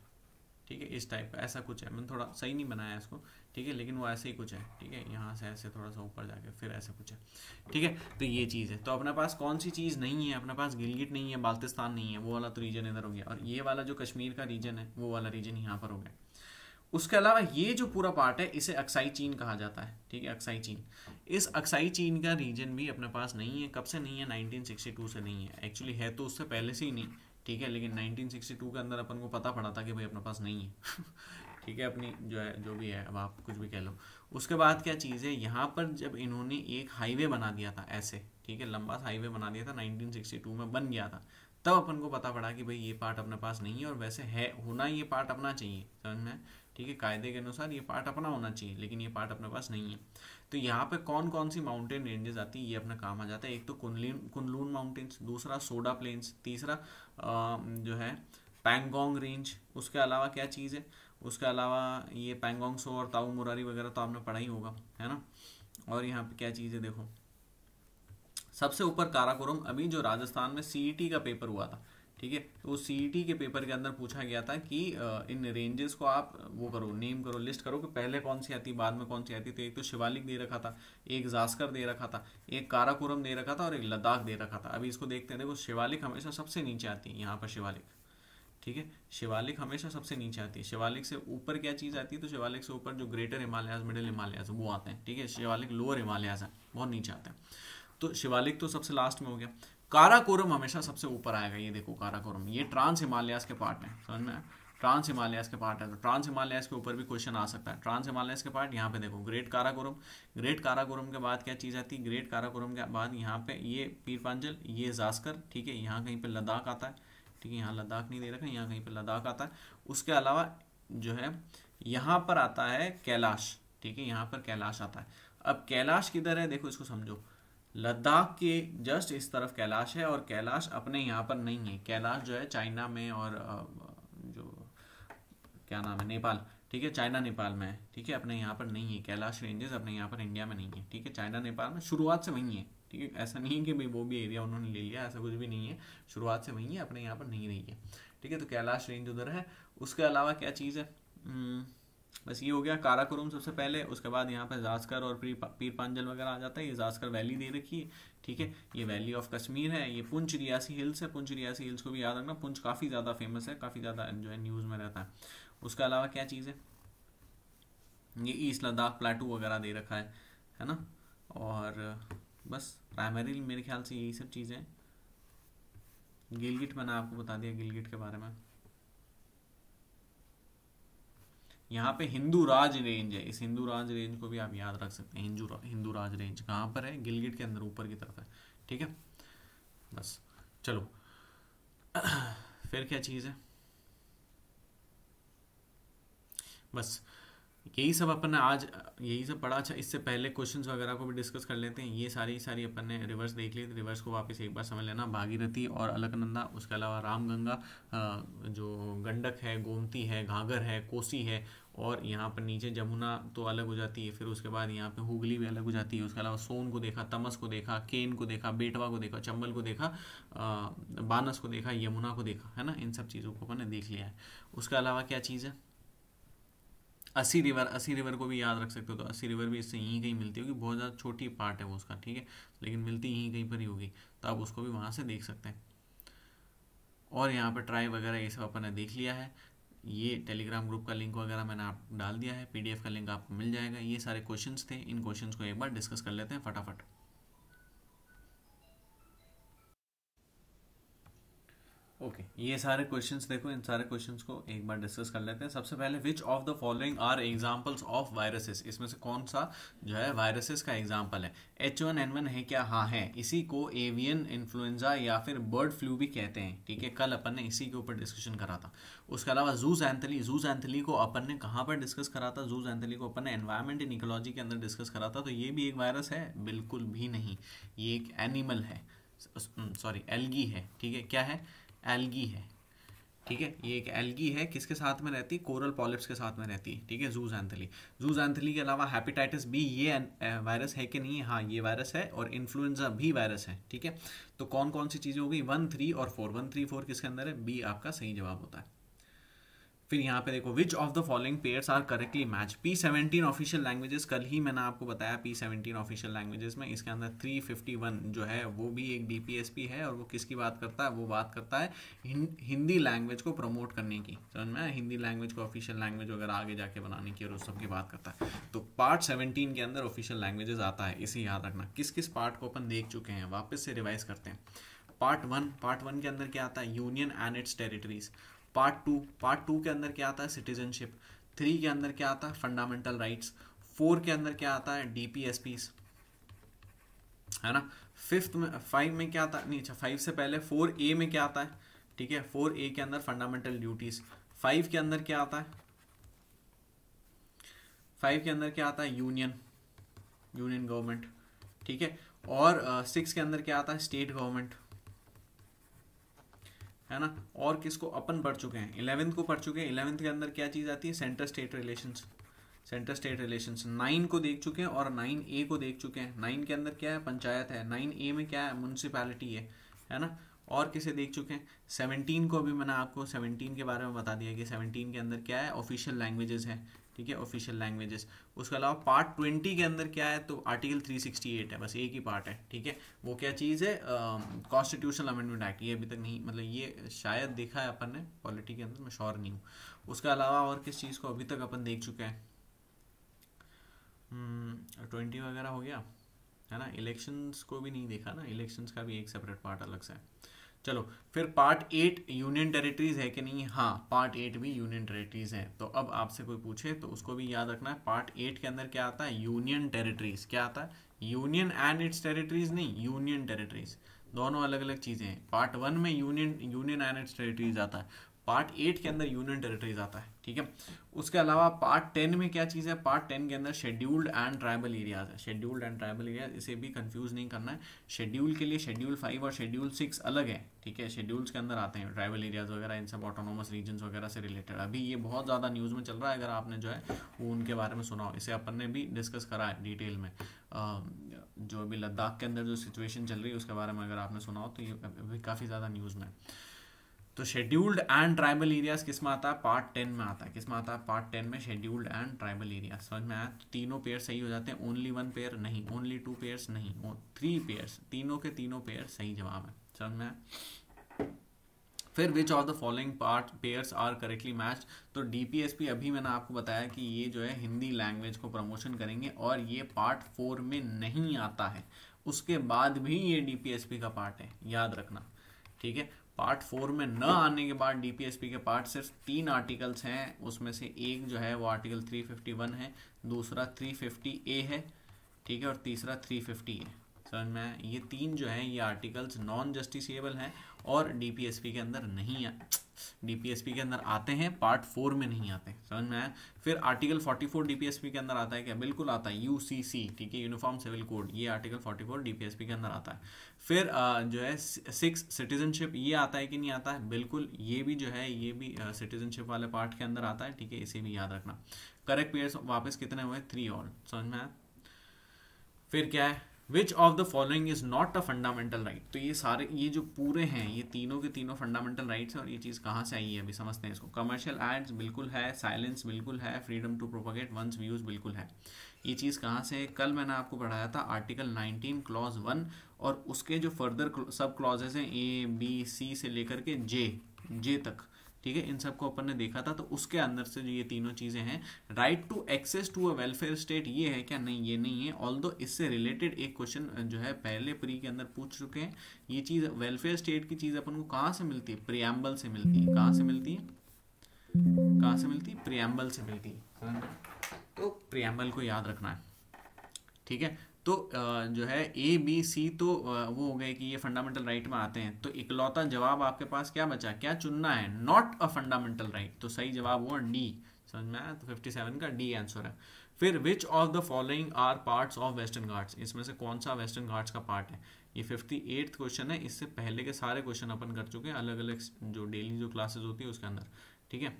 ठीक है इस टाइप का ऐसा कुछ है मैंने थोड़ा सही नहीं बनाया इसको ठीक है लेकिन वो ऐसे ही कुछ है ठीक है यहाँ से ऐसे थोड़ा सा ऊपर जाके फिर ऐसा कुछ है ठीक है तो ये चीज़ है तो अपने पास कौन सी चीज़ नहीं है अपने पास गिलगिट नहीं है बाल्तिस्तान नहीं है वो वाला तो रीजन इधर हो गया और ये वाला जो कश्मीर का रीजन है वो वाला रीजन यहाँ पर हो गया उसके अलावा ये जो पूरा पार्ट है इसे अक्साई चीन कहा जाता है ठीक है अक्साई चीन इस अक्साई चीन का रीजन भी अपने पास नहीं है कब से नहीं है 1962 से नहीं है एक्चुअली है तो उससे पहले से ही नहीं ठीक है लेकिन 1962 के अंदर अपन को पता पड़ा था कि भाई अपने पास नहीं है ठीक है अपनी जो है जो भी है अब आप कुछ भी कह लो उसके बाद क्या चीज़ है यहाँ पर जब इन्होंने एक हाईवे बना दिया था ऐसे ठीक है लंबा हाईवे बना दिया था 1962 में बन गया था तब अपन को पता पड़ा कि भाई ये पार्ट अपने पास नहीं है और वैसे है होना ये पार्ट अपना चाहिए समझ में ठीक है कायदे के अनुसार ये पार्ट अपना होना चाहिए लेकिन ये पार्ट अपने पास नहीं है तो यहाँ पे कौन कौन सी माउंटेन रेंजेस आती है ये अपना काम आ जाता है एक तो कुनलिन कुनलून माउंटेन्स दूसरा सोडा प्लेन्स तीसरा जो है पैंगोंग रेंज उसके अलावा क्या चीज़ है उसके अलावा ये पैंगोंग सो और ताऊ मुरारी वगैरह तो आपने पढ़ा ही होगा है ना और यहाँ पे क्या चीज़ है देखो सबसे ऊपर काराकोरम अभी जो राजस्थान में सीईटी e का पेपर हुआ था ठीक है तो सीई e के पेपर के अंदर पूछा गया था कि इन रेंजेस को आप वो करो नेम करो लिस्ट करो कि पहले कौन सी आती बाद में कौन सी आती तो एक तो शिवालिक दे रखा था एक जास्कर दे रखा था एक काराकोरम दे रखा था और एक लद्दाख दे रखा था अभी इसको देखते हैं देखो शिवालिक हमेशा सबसे नीचे आती है यहाँ पर शिवालिक ठीक है शिवालिक हमेशा सबसे नीचे आती है शिवालिक से ऊपर क्या चीज़ आती है तो शिवालिक से ऊपर जो ग्रेटर हिमालयाज मिडिल हिमालयाज वो आते हैं ठीक है शिवालिक लोअर हिमालयाज है बहुत नीचे आते हैं तो शिवालिक तो सबसे लास्ट में हो गया काराकोरम हमेशा सबसे ऊपर आएगा ये देखो काराकोरम ये ट्रांस हिमालयास के पार्ट है समझ में ट्रांस हिमालयास के पार्ट है तो ट्रांस हिमालयास के ऊपर भी क्वेश्चन आ सकता है ट्रांस हिमालयास के पार्ट यहाँ पे देखो ग्रेट काराकोरम ग्रेट काराकोरम के बाद क्या चीज़ आती है ग्रेट काराकोरम के बाद यहाँ पे ये पीर पांजल ये जास्कर ठीक है यहाँ कहीं पे लद्दाख आता है ठीक है यहाँ लद्दाख नहीं दे रखा यहाँ कहीं पर लद्दाख आता है उसके अलावा जो है यहाँ पर आता है कैलाश ठीक है यहाँ पर कैलाश आता है अब कैलाश किधर है देखो इसको समझो लद्दाख के जस्ट इस तरफ कैलाश है और कैलाश अपने यहाँ पर नहीं है कैलाश जो है चाइना में और जो क्या नाम है नेपाल ठीक है चाइना नेपाल में है ठीक है अपने यहाँ पर नहीं है कैलाश रेंजेस अपने यहाँ पर इंडिया में नहीं है ठीक है चाइना नेपाल में शुरुआत से वहीं है ठीक है ऐसा नहीं है कि भाई वो भी एरिया उन्होंने ले लिया ऐसा कुछ भी नहीं है शुरुआत से वहीं है अपने यहाँ पर नहीं रही है ठीक है तो कैलाश रेंज उधर है उसके अलावा क्या चीज़ है हम्म, बस ये हो गया काराकोरम सबसे पहले उसके बाद यहाँ पर जास्कर और पीर पांजल वगैरह आ जाता है ये जास्कर वैली दे रखी है ठीक है ये वैली ऑफ कश्मीर है ये पुंछ रियासी हिल्स है पुंछ रियासी हिल्स को भी याद रखना पुंछ काफ़ी ज़्यादा फेमस है काफ़ी ज़्यादा जो है न्यूज़ में रहता है उसके अलावा क्या चीज़ है ये ईस्ट लद्दाख प्लाटू वगैरह दे रखा है है ना और बस प्राइमरी मेरे ख्याल से यही सब चीज़ें गिलगिट मैंने आपको बता दिया गिलगिट के बारे में यहाँ पे हिंदू राज रेंज है इस हिंदू राज रेंज को भी आप याद रख सकते हैं हिंदू हिंदू राज रेंज कहाँ पर है गिलगिट के अंदर ऊपर की तरफ है ठीक है बस चलो फिर क्या चीज़ है बस यही सब अपन ने आज यही सब पढ़ा अच्छा इससे पहले क्वेश्चंस वगैरह को भी डिस्कस कर लेते हैं ये सारी सारी अपन ने रिवर्स देख ली रिवर्स को वापस एक बार समझ लेना भागीरथी और अलकनंदा उसके अलावा रामगंगा जो गंडक है गोमती है घाघर है कोसी है और यहाँ पर नीचे जमुना तो अलग हो जाती है फिर उसके बाद यहाँ पे हुगली भी अलग हो जाती है उसके अलावा सोन को देखा तमस को देखा केन को देखा बेटवा को देखा चंबल को देखा बानस को देखा यमुना को देखा है ना इन सब चीज़ों को अपन ने देख लिया है उसके अलावा क्या चीज़ है असी रिवर असी रिवर को भी याद रख सकते हो तो असी रिवर भी इससे यहीं कहीं मिलती होगी बहुत ज़्यादा छोटी पार्ट है वो उसका ठीक है लेकिन मिलती यहीं कहीं पर ही होगी तो आप उसको भी वहाँ से देख सकते हैं और यहाँ पर ट्राई वगैरह ये सब अपन ने देख लिया है ये टेलीग्राम ग्रुप का लिंक वगैरह मैंने आप डाल दिया है पी का लिंक आपको मिल जाएगा ये सारे क्वेश्चन थे इन क्वेश्चन को एक बार डिस्कस कर लेते हैं फटाफट ओके okay, ये सारे क्वेश्चंस देखो इन सारे क्वेश्चंस को एक बार डिस्कस कर लेते हैं सबसे पहले which of the following are examples of viruses इसमें से कौन सा जो है वायरसेस का एग्जांपल है एच वन एन वन है क्या हाँ है इसी को एवियन इन्फ्लुएंजा या फिर बर्ड फ्लू भी कहते हैं ठीक है कल अपन ने इसी के ऊपर डिस्कशन करा था उसके अलावा जूज एंथली जूज एंथली को अपन ने कहाँ पर डिस्कस करा था जूज एंथली को अपन ने एनवायरमेंट एंड इकोलॉजी के अंदर डिस्कस करा था तो ये भी एक वायरस है बिल्कुल भी नहीं ये एक एनिमल है सॉरी एलगी है ठीक है क्या है एल्गी है ठीक है ये एक एल्गी है किसके साथ में रहती है कोरल पॉलिप्स के साथ में रहती है ठीक है जूज एंथली जूज एंथली के अलावा हैपेटाइटिस बी ये वायरस है कि नहीं हाँ ये वायरस है और इन्फ्लुएंजा भी वायरस है ठीक है तो कौन कौन सी चीज़ें हो गई वन थ्री और फोर वन थ्री फोर किसके अंदर है बी आपका सही जवाब होता है फिर यहाँ पे देखो which of the following pairs are correctly match P seventeen official languages कल ही मैंने आपको बताया पी सेवेंटीन ऑफिशियल लैंग्वेजेस में इसके अंदर थ्री फिफ्टी वन जो है वो भी एक डी पी एस पी है और वो किसकी बात करता है वो बात करता है हिंदी लैंग्वेज को प्रमोट करने की समझ में हिंदी लैंग्वेज को ऑफिशियल लैंग्वेज वगैरह आगे जाके बनाने की और उस सबकी बात करता है तो पार्ट सेवेंटीन के अंदर ऑफिशियल लैंग्वेजेस आता है इसे याद रखना किस किस पार्ट को अपन देख चुके हैं वापस से रिवाइज करते हैं पार्ट वन पार्ट वन के अंदर क्या आता है union and its territories part two part two के अंदर क्या आता है सिटीजनशिप थ्री के अंदर क्या आता है फंडामेंटल राइट्स फोर के अंदर क्या आता है डीपीएसपीस है ना फिफ्थ में फाइव में क्या आता है नहीं अच्छा फाइव से पहले फोर ए में क्या आता है ठीक है फोर ए के अंदर फंडामेंटल ड्यूटीज फाइव के अंदर क्या आता है फाइव के अंदर क्या आता है यूनियन यूनियन गवर्नमेंट ठीक है और सिक्स uh, के अंदर क्या आता है स्टेट गवर्नमेंट है ना और किसको अपन पढ़ चुके हैं इलेवंथ को पढ़ चुके हैं इलेवंथ के अंदर क्या चीज़ आती है centre state relation centre state relation nine को देख चुके हैं और नाइन ए को देख चुके हैं नाइन के अंदर क्या है पंचायत है नाइन ए में क्या है म्यूनसिपैलिटी है है ना और किसे देख चुके हैं सेवनटीन को अभी मैंने आपको सेवनटीन के बारे में बता दिया कि सेवनटीन के अंदर क्या है ऑफिशियल लैंग्वेजेस है ठीक है ऑफिशियल लैंग्वेजेस उसके अलावा पार्ट ट्वेंटी के अंदर क्या है तो आर्टिकल थ्री सिक्सटी एट है बस एक ही पार्ट है ठीक है वो क्या चीज़ है कॉन्स्टिट्यूशनल अमेंडमेंट एक्ट ये अभी तक नहीं मतलब ये शायद देखा है अपन ने पॉलिटी के अंदर मैं श्योर नहीं हूँ उसके अलावा और किस चीज़ को अभी तक अपन देख चुके हैं ट्वेंटी हम्म, वगैरह हो गया है ना इलेक्शंस को भी नहीं देखा ना इलेक्शंस का भी एक सेपरेट पार्ट अलग से है चलो फिर पार्ट एट यूनियन टेरिटरीज है कि नहीं हाँ पार्ट एट भी यूनियन टेरिटरीज है तो अब आपसे कोई पूछे तो उसको भी याद रखना है पार्ट एट के अंदर क्या आता है यूनियन टेरिटरीज क्या आता है यूनियन एंड इट्स टेरिटरीज नहीं यूनियन टेरिटरीज दोनों अलग अलग चीज़ें हैं पार्ट वन में union union and its territories आता है पार्ट एट के अंदर यूनियन टेरिटरीज आता है ठीक है उसके अलावा पार्ट टेन में क्या चीज़ है पार्ट टेन के अंदर शेड्यूल्ड एंड ट्राइबल एरियाज है शेड्यूल्ड एंड ट्राइबल एरियाज इसे भी कंफ्यूज नहीं करना है शेड्यूल के लिए शेड्यूल फाइव और शेड्यूल सिक्स अलग है ठीक है शेड्यूल्स के अंदर आते हैं ट्राइबल एरियाज वगैरह इन सब ऑटोनोमस रीजन वगैरह से रिलेटेड अभी ये बहुत ज़्यादा न्यूज़ में चल रहा है अगर आपने जो है वो उनके बारे में सुना हो इसे अपन ने भी डिस्कस करा है डिटेल में जो अभी लद्दाख के अंदर जो सिचुएशन चल रही है उसके बारे में अगर आपने सुना हो तो ये अभी काफ़ी ज़्यादा न्यूज़ में तो शेड्यूल्ड एंड ट्राइबल एरियाज किस में आता है पार्ट टेन में आता है किस में आता है पार्ट टेन में शेड्यूल्ड एंड ट्राइबल एरिया समझ में आया तो तीनों पेयर सही हो जाते हैं ओनली वन पेयर नहीं ओनली टू पेयर्स नहीं थ्री पेयर्स तीनों के तीनों पेयर सही जवाब है समझ में आया फिर which of the following part pairs are correctly match तो डीपीएसपी अभी मैंने आपको बताया कि ये जो है हिंदी लैंग्वेज को प्रमोशन करेंगे और ये पार्ट फोर में नहीं आता है उसके बाद भी ये डीपीएसपी का पार्ट है याद रखना ठीक है पार्ट फोर में न आने के बाद डीपीएसपी के पार्ट सिर्फ तीन आर्टिकल्स हैं उसमें से एक जो है वो आर्टिकल 351 है दूसरा 350 ए है ठीक है और तीसरा 350 है समझ में आया ये तीन जो हैं ये आर्टिकल्स नॉन जस्टिसबल हैं और डीपीएसपी के अंदर नहीं डीपीएसपी के अंदर आते हैं पार्ट फोर में नहीं आते समझ में आया फिर आर्टिकल 44 डीपीएसपी के अंदर आता है क्या बिल्कुल आता है यूसीसी ठीक है यूनिफॉर्म सिविल कोड ये आर्टिकल 44 डीपीएसपी के अंदर आता है फिर जो है सिक्स सिटीजनशिप ये आता है कि नहीं आता है बिल्कुल ये भी जो है ये भी सिटीजनशिप वाले पार्ट के अंदर आता है ठीक है इसे भी याद रखना करेक्ट पेयर्स वापस कितने हुए थ्री ऑल समझ में आया फिर क्या है which of the following is not a fundamental right तो ये सारे ये जो पूरे हैं ये तीनों के तीनों फंडामेंटल राइट्स हैं और ये चीज़ कहाँ से आई है अभी समझते हैं इसको कमर्शियल एड्स बिल्कुल है साइलेंस बिल्कुल है freedom to propagate one's views बिल्कुल है ये चीज़ कहाँ से है कल मैंने आपको पढ़ाया था आर्टिकल 19 क्लॉज वन और उसके जो फर्दर सब क्लॉजेज हैं ए बी सी से लेकर के जे जे तक ठीक है इन सबको अपन ने देखा था तो उसके अंदर से जो ये तीनों चीज़ें हैं right to access to a welfare state ये है क्या नहीं ये नहीं है ऑल दो इससे रिलेटेड एक क्वेश्चन जो है पहले प्री के अंदर पूछ चुके हैं ये चीज़ वेलफेयर स्टेट की चीज़ अपन को कहाँ से मिलती है प्रियम्बल से मिलती है कहाँ से मिलती है कहाँ से मिलती है प्रियम्बल से मिलती है तो प्रियम्बल को याद रखना है ठीक है तो जो है ए बी सी तो वो हो गए कि ये फंडामेंटल राइट right में आते हैं तो इकलौता जवाब आपके पास क्या बचा क्या चुनना है नॉट अ फंडामेंटल राइट तो सही जवाब हुआ डी समझ में आया तो फिफ्टी सेवन का डी आंसर है फिर which of the following are parts of western Ghats इसमें से कौन सा वेस्टर्न घाट्स का पार्ट है ये फिफ्टी एट्थ क्वेश्चन है इससे पहले के सारे क्वेश्चन अपन कर चुके हैं अलग अलग जो डेली जो क्लासेज होती है उसके अंदर ठीक है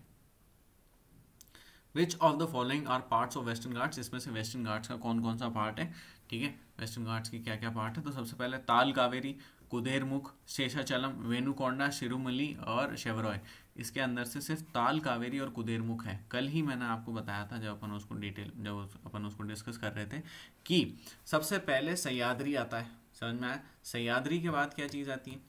Which of the following are parts of Western Ghats? इसमें से Western Ghats का कौन कौन सा part है ठीक है वेस्टर्न घाट्स की क्या क्या पार्ट है तो सबसे पहले ताल कावेरी कुदेरमुख शेषाचलम वेणुकोंडा शिरुमली और शेवरॉय इसके अंदर से सिर्फ ताल कावेरी और कुदेरमुख है कल ही मैंने आपको बताया था जब अपन उसको डिटेल जब अपन उसको डिस्कस कर रहे थे कि सबसे पहले सयादरी आता है समझ में आया सयादरी के बाद क्या चीज़ आती है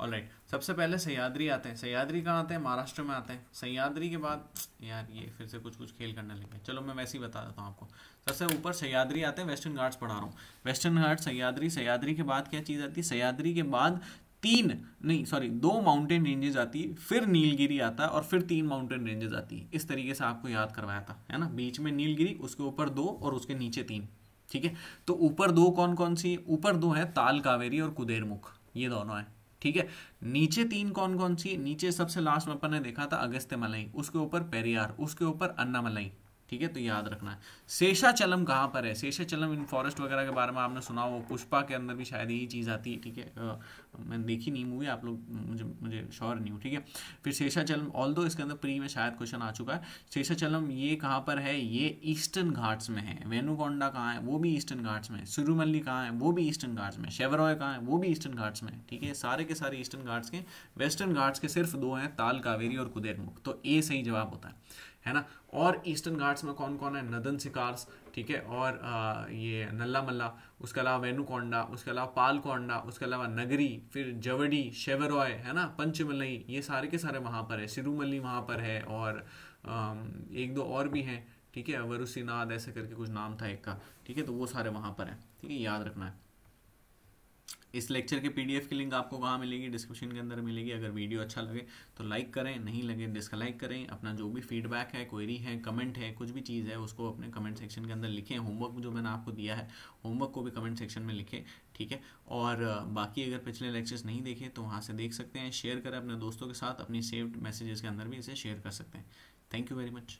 ऑलराइट सबसे पहले सयादरी आते हैं सयादरी कहाँ आते हैं महाराष्ट्र में आते हैं सयादरी के बाद यार ये फिर से कुछ कुछ खेल करने लगे चलो मैं वैसे ही बता देता हूँ आपको सबसे ऊपर सयादरी आते हैं वेस्टर्न घाट्स पढ़ा रहा हूँ वेस्टर्न घाट सयादरी सयादरी के बाद क्या चीज़ आती है सयादरी के बाद तीन नहीं सॉरी दो माउंटेन रेंजेज आती है फिर नीलगिरी आता है और फिर तीन माउंटेन रेंजेज आती है इस तरीके से आपको याद करवाया था है ना बीच में नीलगिरी उसके ऊपर दो और उसके नीचे तीन ठीक है तो ऊपर दो कौन कौन सी ऊपर दो है ताल कावेरी और कुदेरमुख ये दोनों है ठीक है नीचे तीन कौन कौन सी नीचे सबसे लास्ट में अपन ने देखा था अगस्त्य मलई उसके ऊपर पेरियार उसके ऊपर अन्ना मलई ठीक है तो याद रखना है शेषाचलम कहाँ पर है शेषाचलम इन फॉरेस्ट वगैरह के बारे में आपने सुना हो पुष्पा के अंदर भी शायद यही चीज़ आती है ठीक है मैं मैंने देखी नहीं मूवी आप लोग मुझे मुझे श्योर नहीं हूँ ठीक है फिर शेषाचलम ऑल दो इसके अंदर प्री में शायद क्वेश्चन आ चुका है शेषाचलम ये कहाँ पर है ये ईस्टर्न घाट्स में है वेनुगोंडा कहाँ है वो भी ईस्टर्न घाट्स में सुरुमल्ली कहाँ है वो भी ईस्टर्न घाट्स में शेवरॉय कहाँ है वो भी ईस्टर्न घाट्स में ठीक है सारे के सारे ईस्टर्न घाट्स के वेस्टर्न घाट्स के सिर्फ दो हैं ताल कावेरी और कुदेरमुख तो ए सही जवाब होता है है ना और ईस्टर्न घाट्स में कौन कौन है नदन शिकार्स ठीक है और आ, ये नल्ला मल्ला उसके अलावा वेनुकोंडा उसके अलावा पालकोंडा उसके अलावा नगरी फिर जवड़ी शेवरॉय है ना पंचमलई ये सारे के सारे वहाँ पर है सिरुमली वहाँ पर है और आ, एक दो और भी हैं ठीक है वरुसीनाद ऐसे करके कुछ नाम था एक का ठीक है तो वो सारे वहाँ पर हैं ठीक है याद रखना है इस लेक्चर के पीडीएफ की लिंक आपको कहाँ मिलेगी डिस्क्रिप्शन के अंदर मिलेगी अगर वीडियो अच्छा लगे तो लाइक करें नहीं लगे डिसलाइक करें अपना जो भी फीडबैक है क्वेरी है कमेंट है कुछ भी चीज़ है उसको अपने कमेंट सेक्शन के अंदर लिखें होमवर्क जो मैंने आपको दिया है होमवर्क को भी कमेंट सेक्शन में लिखें ठीक है और बाकी अगर पिछले लेक्चर्स नहीं देखे तो वहाँ से देख सकते हैं शेयर करें अपने दोस्तों के साथ अपनी सेव्ड मैसेजेस के अंदर भी इसे शेयर कर सकते हैं थैंक यू वेरी मच